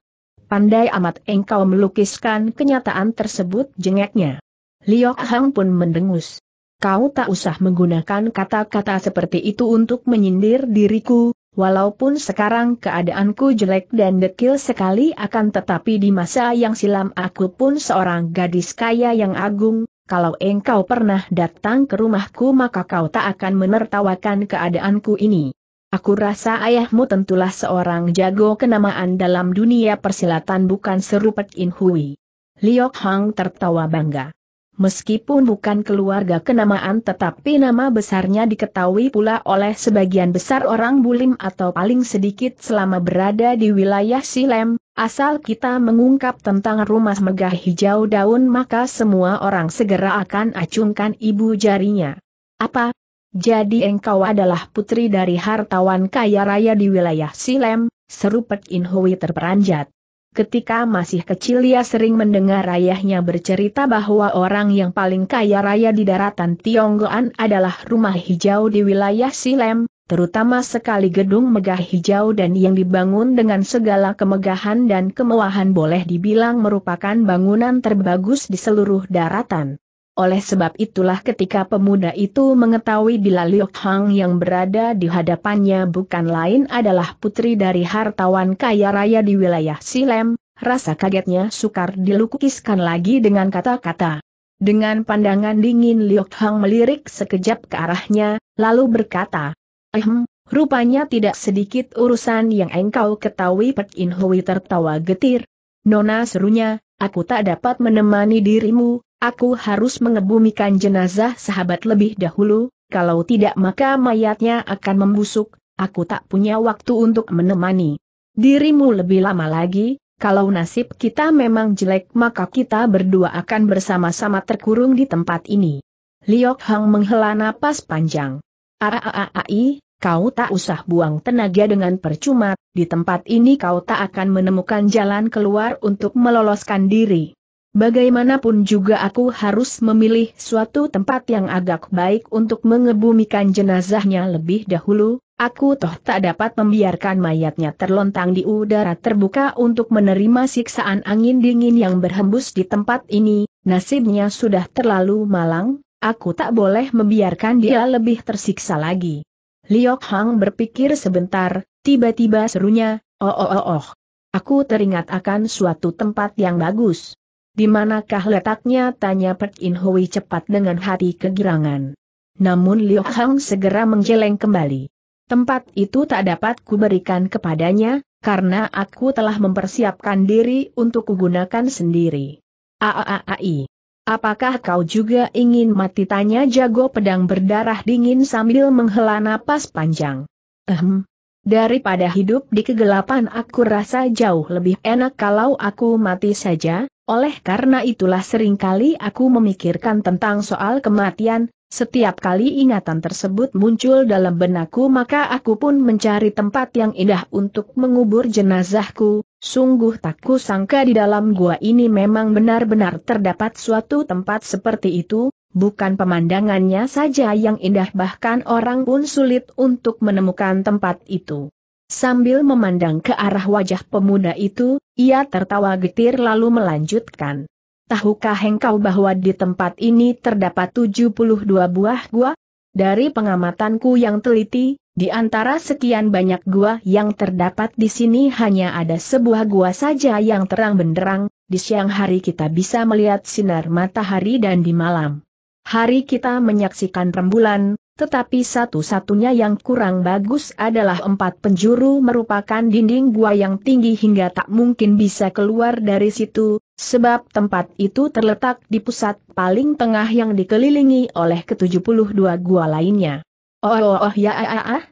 Pandai amat engkau melukiskan kenyataan tersebut jengeknya. Liok Hang pun mendengus. Kau tak usah menggunakan kata-kata seperti itu untuk menyindir diriku, Walaupun sekarang keadaanku jelek dan dekil sekali akan tetapi di masa yang silam aku pun seorang gadis kaya yang agung, kalau engkau pernah datang ke rumahku maka kau tak akan menertawakan keadaanku ini. Aku rasa ayahmu tentulah seorang jago kenamaan dalam dunia persilatan bukan serupet Inhui. Liok Hang tertawa bangga. Meskipun bukan keluarga kenamaan tetapi nama besarnya diketahui pula oleh sebagian besar orang bulim atau paling sedikit selama berada di wilayah Silem, asal kita mengungkap tentang rumah megah hijau daun maka semua orang segera akan acungkan ibu jarinya. Apa? Jadi engkau adalah putri dari hartawan kaya raya di wilayah Silem, seru Pek In Hui terperanjat. Ketika masih kecil ia sering mendengar ayahnya bercerita bahwa orang yang paling kaya raya di daratan Tionggoan adalah rumah hijau di wilayah Silem, terutama sekali gedung megah hijau dan yang dibangun dengan segala kemegahan dan kemewahan boleh dibilang merupakan bangunan terbagus di seluruh daratan. Oleh sebab itulah ketika pemuda itu mengetahui bila Liu Hang yang berada di hadapannya bukan lain adalah putri dari hartawan kaya raya di wilayah Silem, rasa kagetnya sukar dilukiskan lagi dengan kata-kata. Dengan pandangan dingin Liu Hang melirik sekejap ke arahnya, lalu berkata, Ehm, rupanya tidak sedikit urusan yang engkau ketahui Pek In Hui tertawa getir. Nona serunya, aku tak dapat menemani dirimu, Aku harus mengebumikan jenazah sahabat lebih dahulu, kalau tidak maka mayatnya akan membusuk, aku tak punya waktu untuk menemani dirimu lebih lama lagi, kalau nasib kita memang jelek maka kita berdua akan bersama-sama terkurung di tempat ini. Liok Hang menghela napas panjang. Aaai, kau tak usah buang tenaga dengan percuma, di tempat ini kau tak akan menemukan jalan keluar untuk meloloskan diri. Bagaimanapun juga aku harus memilih suatu tempat yang agak baik untuk mengebumikan jenazahnya lebih dahulu, aku toh tak dapat membiarkan mayatnya terlontang di udara terbuka untuk menerima siksaan angin dingin yang berhembus di tempat ini, nasibnya sudah terlalu malang, aku tak boleh membiarkan dia lebih tersiksa lagi. Liok Hang berpikir sebentar, tiba-tiba serunya, oh oh oh oh. Aku teringat akan suatu tempat yang bagus. Di manakah letaknya? Tanya Pek In Hui cepat dengan hati kegirangan. Namun Liu Hang segera menjeleng kembali. Tempat itu tak dapat kuberikan kepadanya, karena aku telah mempersiapkan diri untuk kugunakan sendiri. Aaai. Apakah kau juga ingin mati? Tanya jago pedang berdarah dingin sambil menghela napas panjang. Ehem. Daripada hidup di kegelapan aku rasa jauh lebih enak kalau aku mati saja, oleh karena itulah seringkali aku memikirkan tentang soal kematian, setiap kali ingatan tersebut muncul dalam benakku maka aku pun mencari tempat yang indah untuk mengubur jenazahku, sungguh tak sangka di dalam gua ini memang benar-benar terdapat suatu tempat seperti itu, bukan pemandangannya saja yang indah bahkan orang pun sulit untuk menemukan tempat itu. Sambil memandang ke arah wajah pemuda itu, ia tertawa getir lalu melanjutkan. Tahukah engkau bahwa di tempat ini terdapat 72 buah gua? Dari pengamatanku yang teliti, di antara sekian banyak gua yang terdapat di sini hanya ada sebuah gua saja yang terang benderang, di siang hari kita bisa melihat sinar matahari dan di malam hari kita menyaksikan rembulan, tetapi satu-satunya yang kurang bagus adalah empat penjuru merupakan dinding gua yang tinggi hingga tak mungkin bisa keluar dari situ, sebab tempat itu terletak di pusat paling tengah yang dikelilingi oleh ke-72 gua lainnya. Oh, oh, oh ya ah, ah, ah.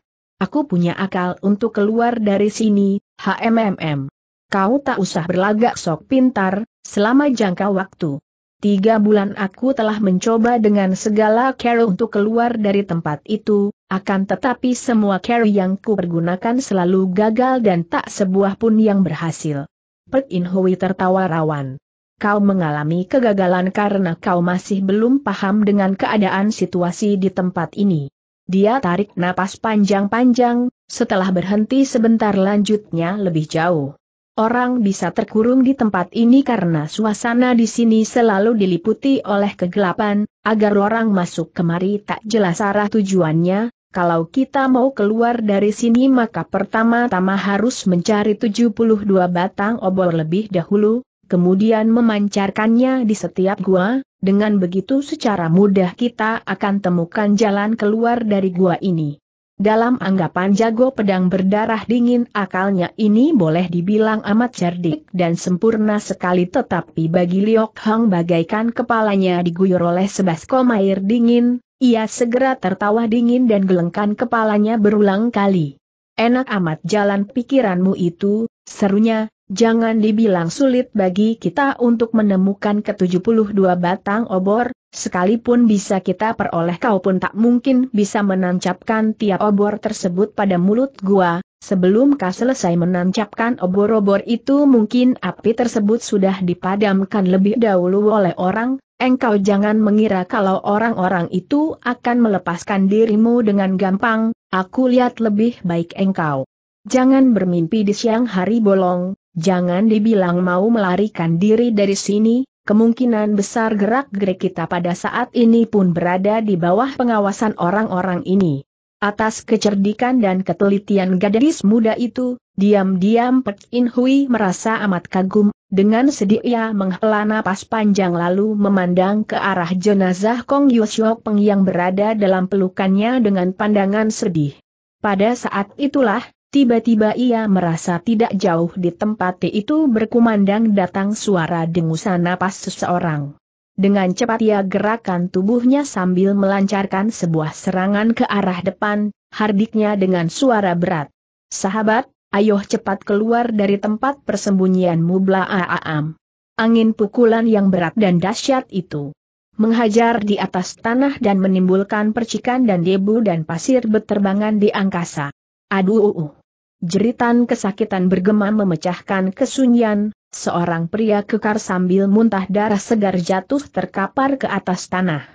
Aku punya akal untuk keluar dari sini, HMMM. Kau tak usah berlagak sok pintar, selama jangka waktu. Tiga bulan aku telah mencoba dengan segala cara untuk keluar dari tempat itu, akan tetapi semua cara yang ku kupergunakan selalu gagal dan tak sebuah pun yang berhasil. Pek In Hui tertawa rawan. Kau mengalami kegagalan karena kau masih belum paham dengan keadaan situasi di tempat ini. Dia tarik napas panjang-panjang, setelah berhenti sebentar lanjutnya lebih jauh. Orang bisa terkurung di tempat ini karena suasana di sini selalu diliputi oleh kegelapan, agar orang masuk kemari tak jelas arah tujuannya, kalau kita mau keluar dari sini maka pertama-tama harus mencari 72 batang obor lebih dahulu, kemudian memancarkannya di setiap gua, dengan begitu secara mudah kita akan temukan jalan keluar dari gua ini. Dalam anggapan jago pedang berdarah dingin akalnya ini boleh dibilang amat cerdik dan sempurna sekali tetapi bagi Liok Hang bagaikan kepalanya diguyur oleh sebaskom air dingin, ia segera tertawa dingin dan gelengkan kepalanya berulang kali. Enak amat jalan pikiranmu itu, serunya, jangan dibilang sulit bagi kita untuk menemukan ke-72 batang obor, Sekalipun bisa kita peroleh kau pun tak mungkin bisa menancapkan tiap obor tersebut pada mulut gua, sebelum kau selesai menancapkan obor-obor itu mungkin api tersebut sudah dipadamkan lebih dahulu oleh orang, engkau jangan mengira kalau orang-orang itu akan melepaskan dirimu dengan gampang, aku lihat lebih baik engkau. Jangan bermimpi di siang hari bolong, jangan dibilang mau melarikan diri dari sini, Kemungkinan besar gerak-gerik kita pada saat ini pun berada di bawah pengawasan orang-orang ini. Atas kecerdikan dan ketelitian gadis muda itu, diam-diam Pek In Hui merasa amat kagum, dengan sedih ia menghela napas panjang lalu memandang ke arah jenazah Kong Yusyok Peng yang berada dalam pelukannya dengan pandangan sedih. Pada saat itulah, Tiba-tiba ia merasa tidak jauh di tempat itu berkumandang datang suara dengusan napas seseorang. Dengan cepat ia gerakan tubuhnya sambil melancarkan sebuah serangan ke arah depan, hardiknya dengan suara berat. Sahabat, ayo cepat keluar dari tempat persembunyianmu bla aam. Angin pukulan yang berat dan dahsyat itu menghajar di atas tanah dan menimbulkan percikan dan debu dan pasir beterbangan di angkasa. Aduh. uh, Jeritan kesakitan bergema memecahkan kesunyian, seorang pria kekar sambil muntah darah segar jatuh terkapar ke atas tanah.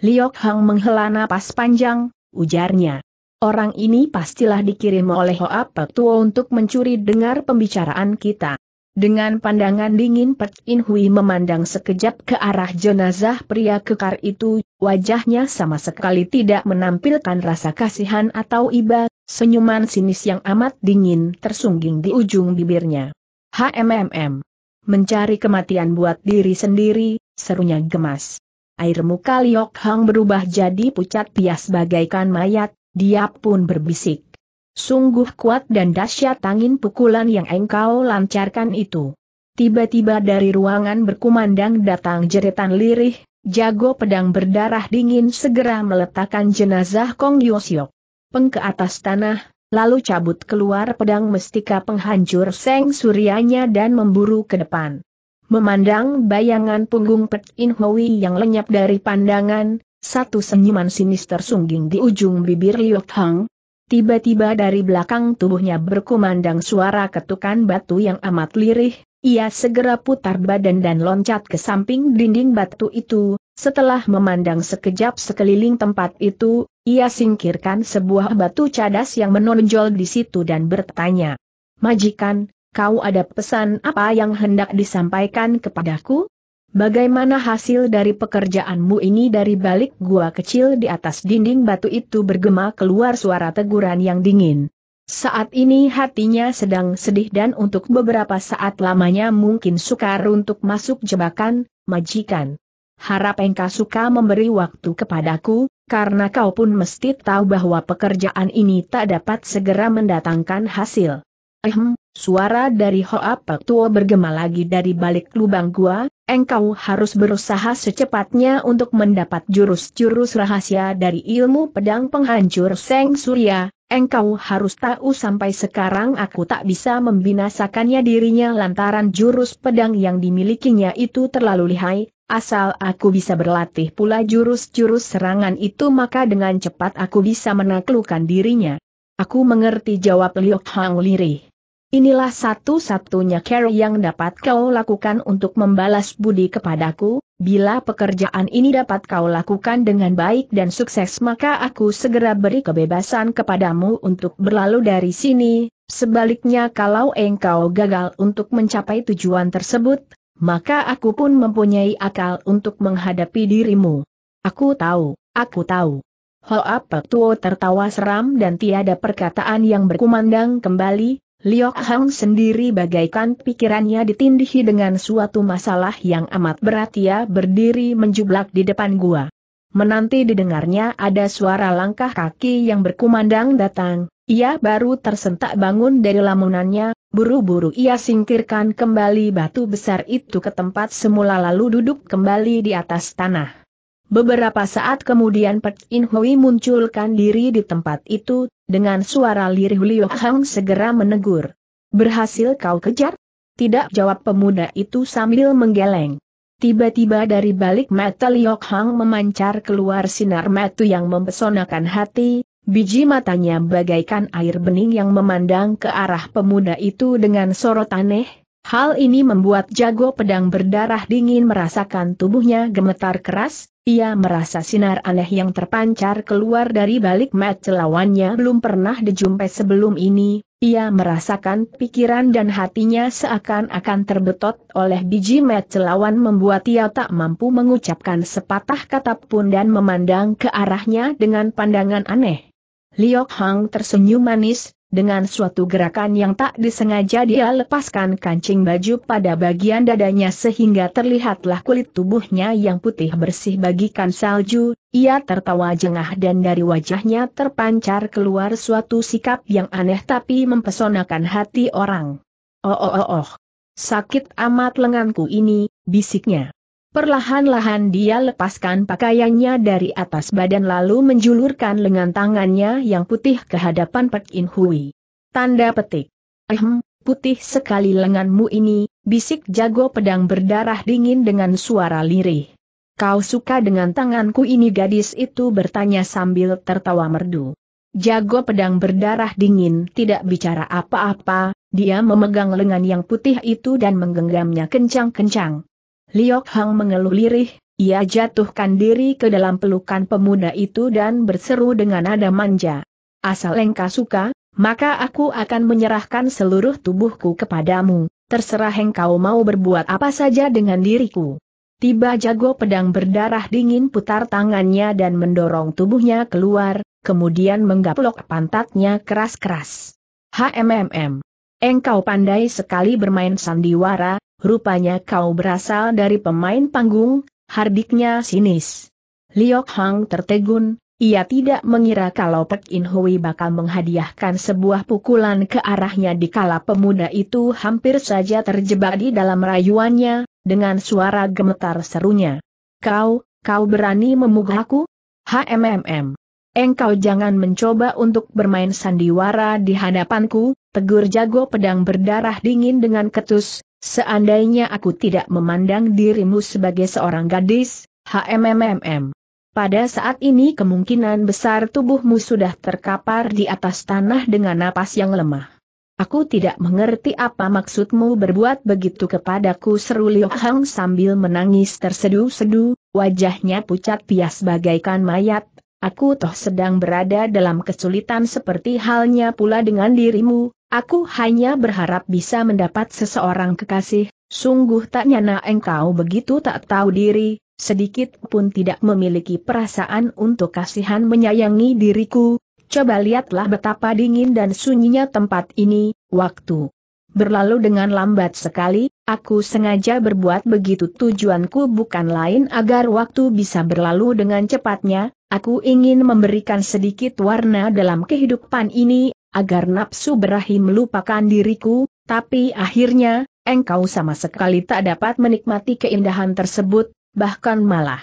Liok Hang menghela napas panjang, ujarnya. Orang ini pastilah dikirim oleh Hoa Pek untuk mencuri dengar pembicaraan kita. Dengan pandangan dingin Pek In Hui memandang sekejap ke arah jenazah pria kekar itu, wajahnya sama sekali tidak menampilkan rasa kasihan atau iba, Senyuman sinis yang amat dingin tersungging di ujung bibirnya. HMMM. Mencari kematian buat diri sendiri, serunya gemas. Air muka Liok Hang berubah jadi pucat pias bagaikan mayat, dia pun berbisik. Sungguh kuat dan dahsyat angin pukulan yang engkau lancarkan itu. Tiba-tiba dari ruangan berkumandang datang jeritan lirih, jago pedang berdarah dingin segera meletakkan jenazah Kong Yosyok peng ke atas tanah, lalu cabut keluar pedang mestika penghancur seng surianya dan memburu ke depan. Memandang bayangan punggung Pet In Hui yang lenyap dari pandangan, satu senyuman sinis tersungging di ujung bibir Liu Hang. Tiba-tiba dari belakang tubuhnya berkumandang suara ketukan batu yang amat lirih, ia segera putar badan dan loncat ke samping dinding batu itu, setelah memandang sekejap sekeliling tempat itu, ia singkirkan sebuah batu cadas yang menonjol di situ dan bertanya. Majikan, kau ada pesan apa yang hendak disampaikan kepadaku? Bagaimana hasil dari pekerjaanmu ini dari balik gua kecil di atas dinding batu itu bergema keluar suara teguran yang dingin. Saat ini hatinya sedang sedih dan untuk beberapa saat lamanya mungkin sukar untuk masuk jebakan, majikan. Harap engkau suka memberi waktu kepadaku, karena kau pun mesti tahu bahwa pekerjaan ini tak dapat segera mendatangkan hasil. Ehem, suara dari Hoa Pek Tua bergema lagi dari balik lubang gua, engkau harus berusaha secepatnya untuk mendapat jurus-jurus rahasia dari ilmu pedang penghancur Seng Surya, engkau harus tahu sampai sekarang aku tak bisa membinasakannya dirinya lantaran jurus pedang yang dimilikinya itu terlalu lihai, Asal aku bisa berlatih pula jurus-jurus serangan itu maka dengan cepat aku bisa menaklukkan dirinya. Aku mengerti jawab Liu Hang lirih. Inilah satu-satunya care yang dapat kau lakukan untuk membalas budi kepadaku, bila pekerjaan ini dapat kau lakukan dengan baik dan sukses maka aku segera beri kebebasan kepadamu untuk berlalu dari sini, sebaliknya kalau engkau gagal untuk mencapai tujuan tersebut, maka aku pun mempunyai akal untuk menghadapi dirimu. Aku tahu, aku tahu. Hoa Petuo tertawa seram dan tiada perkataan yang berkumandang kembali, Liok Hang sendiri bagaikan pikirannya ditindihi dengan suatu masalah yang amat berat ia berdiri menjublak di depan gua menanti didengarnya ada suara langkah kaki yang berkumandang datang, ia baru tersentak bangun dari lamunannya, buru-buru ia singkirkan kembali batu besar itu ke tempat semula lalu duduk kembali di atas tanah. Beberapa saat kemudian Pek In Hui munculkan diri di tempat itu, dengan suara lirih Liu Hang segera menegur. Berhasil kau kejar? Tidak jawab pemuda itu sambil menggeleng. Tiba-tiba dari balik mata Liok Hang memancar keluar sinar metu yang mempesonakan hati, biji matanya bagaikan air bening yang memandang ke arah pemuda itu dengan sorot aneh, Hal ini membuat jago pedang berdarah dingin merasakan tubuhnya gemetar keras, ia merasa sinar aneh yang terpancar keluar dari balik mata lawannya belum pernah dijumpai sebelum ini, ia merasakan pikiran dan hatinya seakan-akan terbetot oleh biji mata lawan membuat ia tak mampu mengucapkan sepatah kata pun dan memandang ke arahnya dengan pandangan aneh. Liok Hang tersenyum manis, dengan suatu gerakan yang tak disengaja dia lepaskan kancing baju pada bagian dadanya sehingga terlihatlah kulit tubuhnya yang putih bersih bagikan salju, ia tertawa jengah dan dari wajahnya terpancar keluar suatu sikap yang aneh tapi mempesonakan hati orang. Oh oh oh oh. Sakit amat lenganku ini, bisiknya. Perlahan-lahan dia lepaskan pakaiannya dari atas badan lalu menjulurkan lengan tangannya yang putih ke hadapan Pek In Hui. Tanda petik. Ehem, putih sekali lenganmu ini, bisik jago pedang berdarah dingin dengan suara lirih. Kau suka dengan tanganku ini gadis itu bertanya sambil tertawa merdu. Jago pedang berdarah dingin tidak bicara apa-apa, dia memegang lengan yang putih itu dan menggenggamnya kencang-kencang. Liok Hang mengeluh lirih, ia jatuhkan diri ke dalam pelukan pemuda itu dan berseru dengan nada manja. Asal engkau suka, maka aku akan menyerahkan seluruh tubuhku kepadamu, terserah engkau mau berbuat apa saja dengan diriku. Tiba jago pedang berdarah dingin putar tangannya dan mendorong tubuhnya keluar, kemudian menggaplok pantatnya keras-keras. HMMM. Engkau pandai sekali bermain sandiwara, rupanya kau berasal dari pemain panggung, hardiknya sinis. Liok Hang tertegun, ia tidak mengira kalau Pek In Hui bakal menghadiahkan sebuah pukulan ke arahnya di kala pemuda itu hampir saja terjebak di dalam rayuannya, dengan suara gemetar serunya. Kau, kau berani memugahku? HMMM. Engkau jangan mencoba untuk bermain sandiwara di hadapanku, tegur jago pedang berdarah dingin dengan ketus, Seandainya aku tidak memandang dirimu sebagai seorang gadis, HMMMM. Pada saat ini kemungkinan besar tubuhmu sudah terkapar di atas tanah dengan napas yang lemah. Aku tidak mengerti apa maksudmu berbuat begitu kepadaku seru Liu Hang sambil menangis tersedu-sedu, wajahnya pucat pias bagaikan mayat, aku toh sedang berada dalam kesulitan seperti halnya pula dengan dirimu, Aku hanya berharap bisa mendapat seseorang kekasih, sungguh tak nyana engkau begitu tak tahu diri, sedikit pun tidak memiliki perasaan untuk kasihan menyayangi diriku, coba lihatlah betapa dingin dan sunyinya tempat ini, waktu berlalu dengan lambat sekali, aku sengaja berbuat begitu tujuanku bukan lain agar waktu bisa berlalu dengan cepatnya, aku ingin memberikan sedikit warna dalam kehidupan ini, agar nafsu berahi melupakan diriku, tapi akhirnya, engkau sama sekali tak dapat menikmati keindahan tersebut, bahkan malah.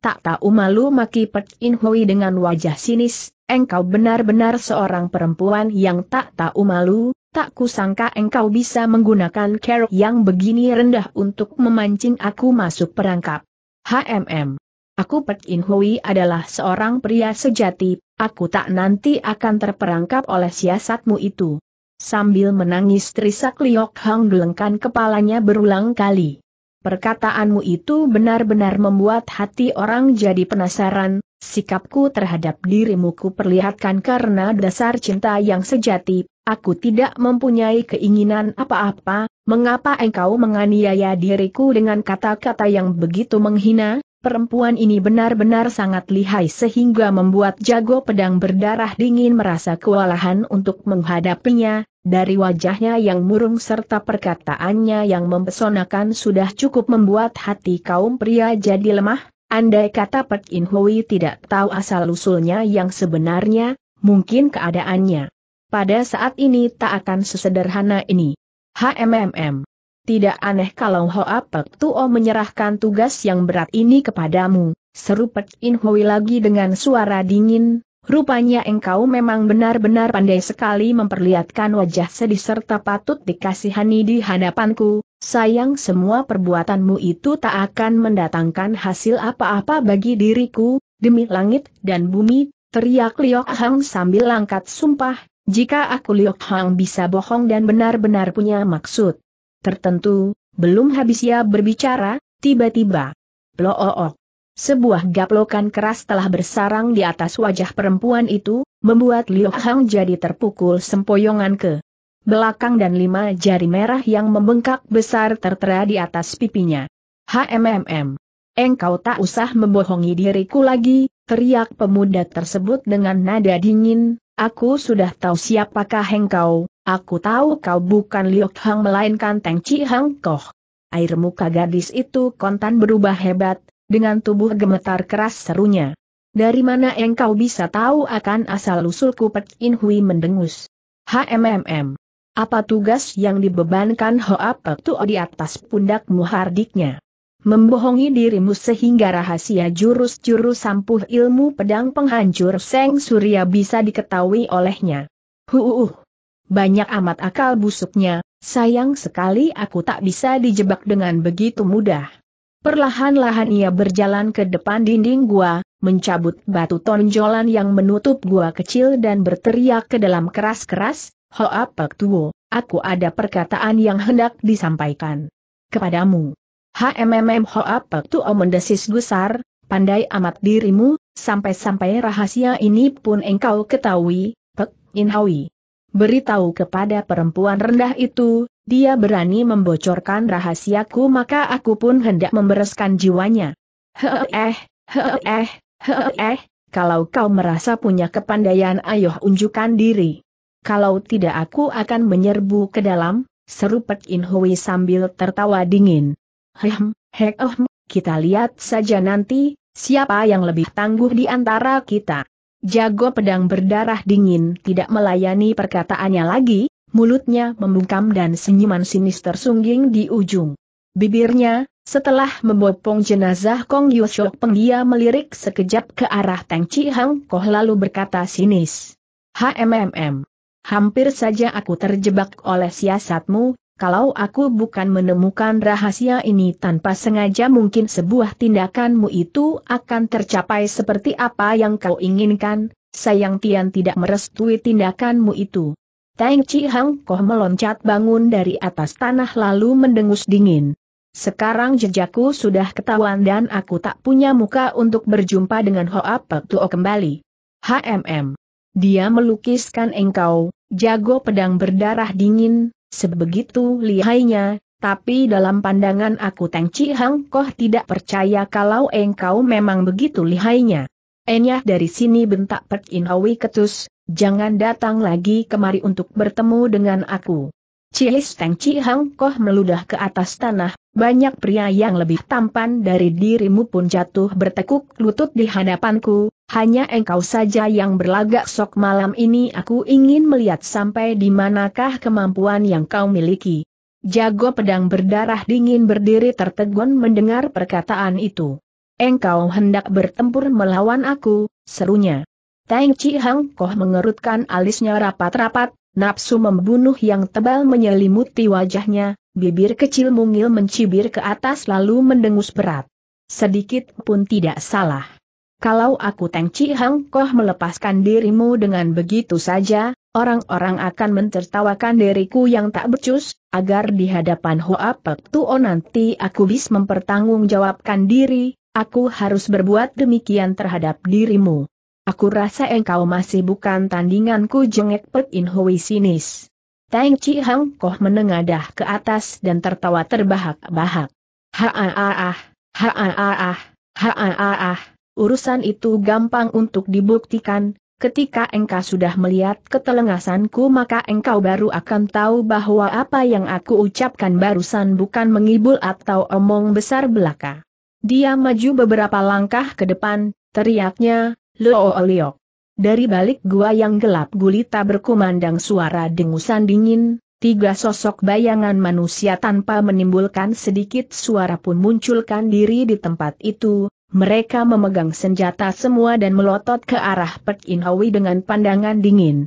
Tak tahu malu maki Pek In Hui dengan wajah sinis, engkau benar-benar seorang perempuan yang tak tahu malu, tak kusangka engkau bisa menggunakan kerok yang begini rendah untuk memancing aku masuk perangkap. HMM Aku Pek In Hui adalah seorang pria sejati, aku tak nanti akan terperangkap oleh siasatmu itu. Sambil menangis Trisak Liok Hang gelengkan kepalanya berulang kali. Perkataanmu itu benar-benar membuat hati orang jadi penasaran, sikapku terhadap dirimu ku perlihatkan karena dasar cinta yang sejati, aku tidak mempunyai keinginan apa-apa, mengapa engkau menganiaya diriku dengan kata-kata yang begitu menghina? Perempuan ini benar-benar sangat lihai sehingga membuat jago pedang berdarah dingin merasa kewalahan untuk menghadapinya, dari wajahnya yang murung serta perkataannya yang mempesonakan sudah cukup membuat hati kaum pria jadi lemah, andai kata Pek In Hui tidak tahu asal-usulnya yang sebenarnya, mungkin keadaannya. Pada saat ini tak akan sesederhana ini. HMMM tidak aneh kalau Hoa Pek Tuo menyerahkan tugas yang berat ini kepadamu, seru Pek In Hui lagi dengan suara dingin, rupanya engkau memang benar-benar pandai sekali memperlihatkan wajah sedih serta patut dikasihani di hadapanku, sayang semua perbuatanmu itu tak akan mendatangkan hasil apa-apa bagi diriku, demi langit dan bumi, teriak Liok Hang sambil langkat sumpah, jika aku Liok Hang bisa bohong dan benar-benar punya maksud Tertentu, belum habis ia berbicara, tiba-tiba. Ploook. Sebuah gaplokan keras telah bersarang di atas wajah perempuan itu, membuat Liu Hang jadi terpukul sempoyongan ke belakang dan lima jari merah yang membengkak besar tertera di atas pipinya. HMMM. Engkau tak usah membohongi diriku lagi, teriak pemuda tersebut dengan nada dingin, aku sudah tahu siapakah engkau, Aku tahu kau bukan Liok Hang melainkan Teng Chi Hang Koh. Air muka gadis itu kontan berubah hebat, dengan tubuh gemetar keras serunya. Dari mana engkau bisa tahu akan asal-usulku Pek In Hui mendengus? HMMM. Apa tugas yang dibebankan Hoa Pek Tuo di atas pundakmu hardiknya? Membohongi dirimu sehingga rahasia jurus-jurus sampuh ilmu pedang penghancur Seng Surya bisa diketahui olehnya. Huuuh banyak amat akal busuknya, sayang sekali aku tak bisa dijebak dengan begitu mudah. Perlahan-lahan ia berjalan ke depan dinding gua, mencabut batu tonjolan yang menutup gua kecil dan berteriak ke dalam keras-keras, Ho Pak Tuo, aku ada perkataan yang hendak disampaikan kepadamu. HMMM Ho Apek Tuo oh, mendesis gusar, pandai amat dirimu, sampai-sampai rahasia ini pun engkau ketahui, Pek Inhawi beritahu kepada perempuan rendah itu, dia berani membocorkan rahasiaku maka aku pun hendak membereskan jiwanya. Heeh, heeh, heeh, kalau kau merasa punya kepandaian ayo unjukkan diri. Kalau tidak aku akan menyerbu ke dalam, seru Pek In Hui sambil tertawa dingin. Hem, hek kita lihat saja nanti, siapa yang lebih tangguh di antara kita. Jago pedang berdarah dingin tidak melayani perkataannya lagi, mulutnya membungkam dan senyuman sinis tersungging di ujung bibirnya, setelah membopong jenazah Kong Yusok Peng dia melirik sekejap ke arah Teng Chi Hang Koh lalu berkata sinis. HMMM. Hampir saja aku terjebak oleh siasatmu, kalau aku bukan menemukan rahasia ini tanpa sengaja mungkin sebuah tindakanmu itu akan tercapai seperti apa yang kau inginkan, sayang Tian tidak merestui tindakanmu itu. Tang Chi Hang Koh meloncat bangun dari atas tanah lalu mendengus dingin. Sekarang jejakku sudah ketahuan dan aku tak punya muka untuk berjumpa dengan Hoa Pek Tuo kembali. HMM. Dia melukiskan engkau, jago pedang berdarah dingin, Sebegitu lihainya, tapi dalam pandangan aku Teng Chi Hang Koh tidak percaya kalau engkau memang begitu lihainya. Enyah dari sini bentak Pek In Hwi ketus, jangan datang lagi kemari untuk bertemu dengan aku. Cilis Teng Chi Hang Koh meludah ke atas tanah, banyak pria yang lebih tampan dari dirimu pun jatuh bertekuk lutut di hadapanku, hanya engkau saja yang berlagak sok malam ini aku ingin melihat sampai di manakah kemampuan yang kau miliki. Jago pedang berdarah dingin berdiri tertegun mendengar perkataan itu. Engkau hendak bertempur melawan aku, serunya. Tang Chi Hang Koh mengerutkan alisnya rapat-rapat, Nafsu membunuh yang tebal menyelimuti wajahnya, bibir kecil mungil mencibir ke atas lalu mendengus berat. Sedikit pun tidak salah. Kalau aku Teng Chi Hang Koh melepaskan dirimu dengan begitu saja, orang-orang akan mentertawakan diriku yang tak becus, agar di hadapan Hoa Pek Tuo nanti aku bisa mempertanggungjawabkan diri, aku harus berbuat demikian terhadap dirimu. Aku rasa engkau masih bukan tandinganku jengek Pek In Hui sinis. Tang Chi Hang Koh menengadah ke atas dan tertawa terbahak-bahak. Ha-ah-ah, ha-ah-ah, ha-ah-ah, urusan itu gampang untuk dibuktikan, Ketika engkau sudah melihat ketelengasanku maka engkau baru akan tahu bahwa apa yang aku ucapkan barusan bukan mengibul atau omong besar belaka. Dia maju beberapa langkah ke depan, teriaknya, Luo olio. Dari balik gua yang gelap gulita berkumandang suara dengusan dingin, tiga sosok bayangan manusia tanpa menimbulkan sedikit suara pun munculkan diri di tempat itu, mereka memegang senjata semua dan melotot ke arah Pek Inhawi dengan pandangan dingin.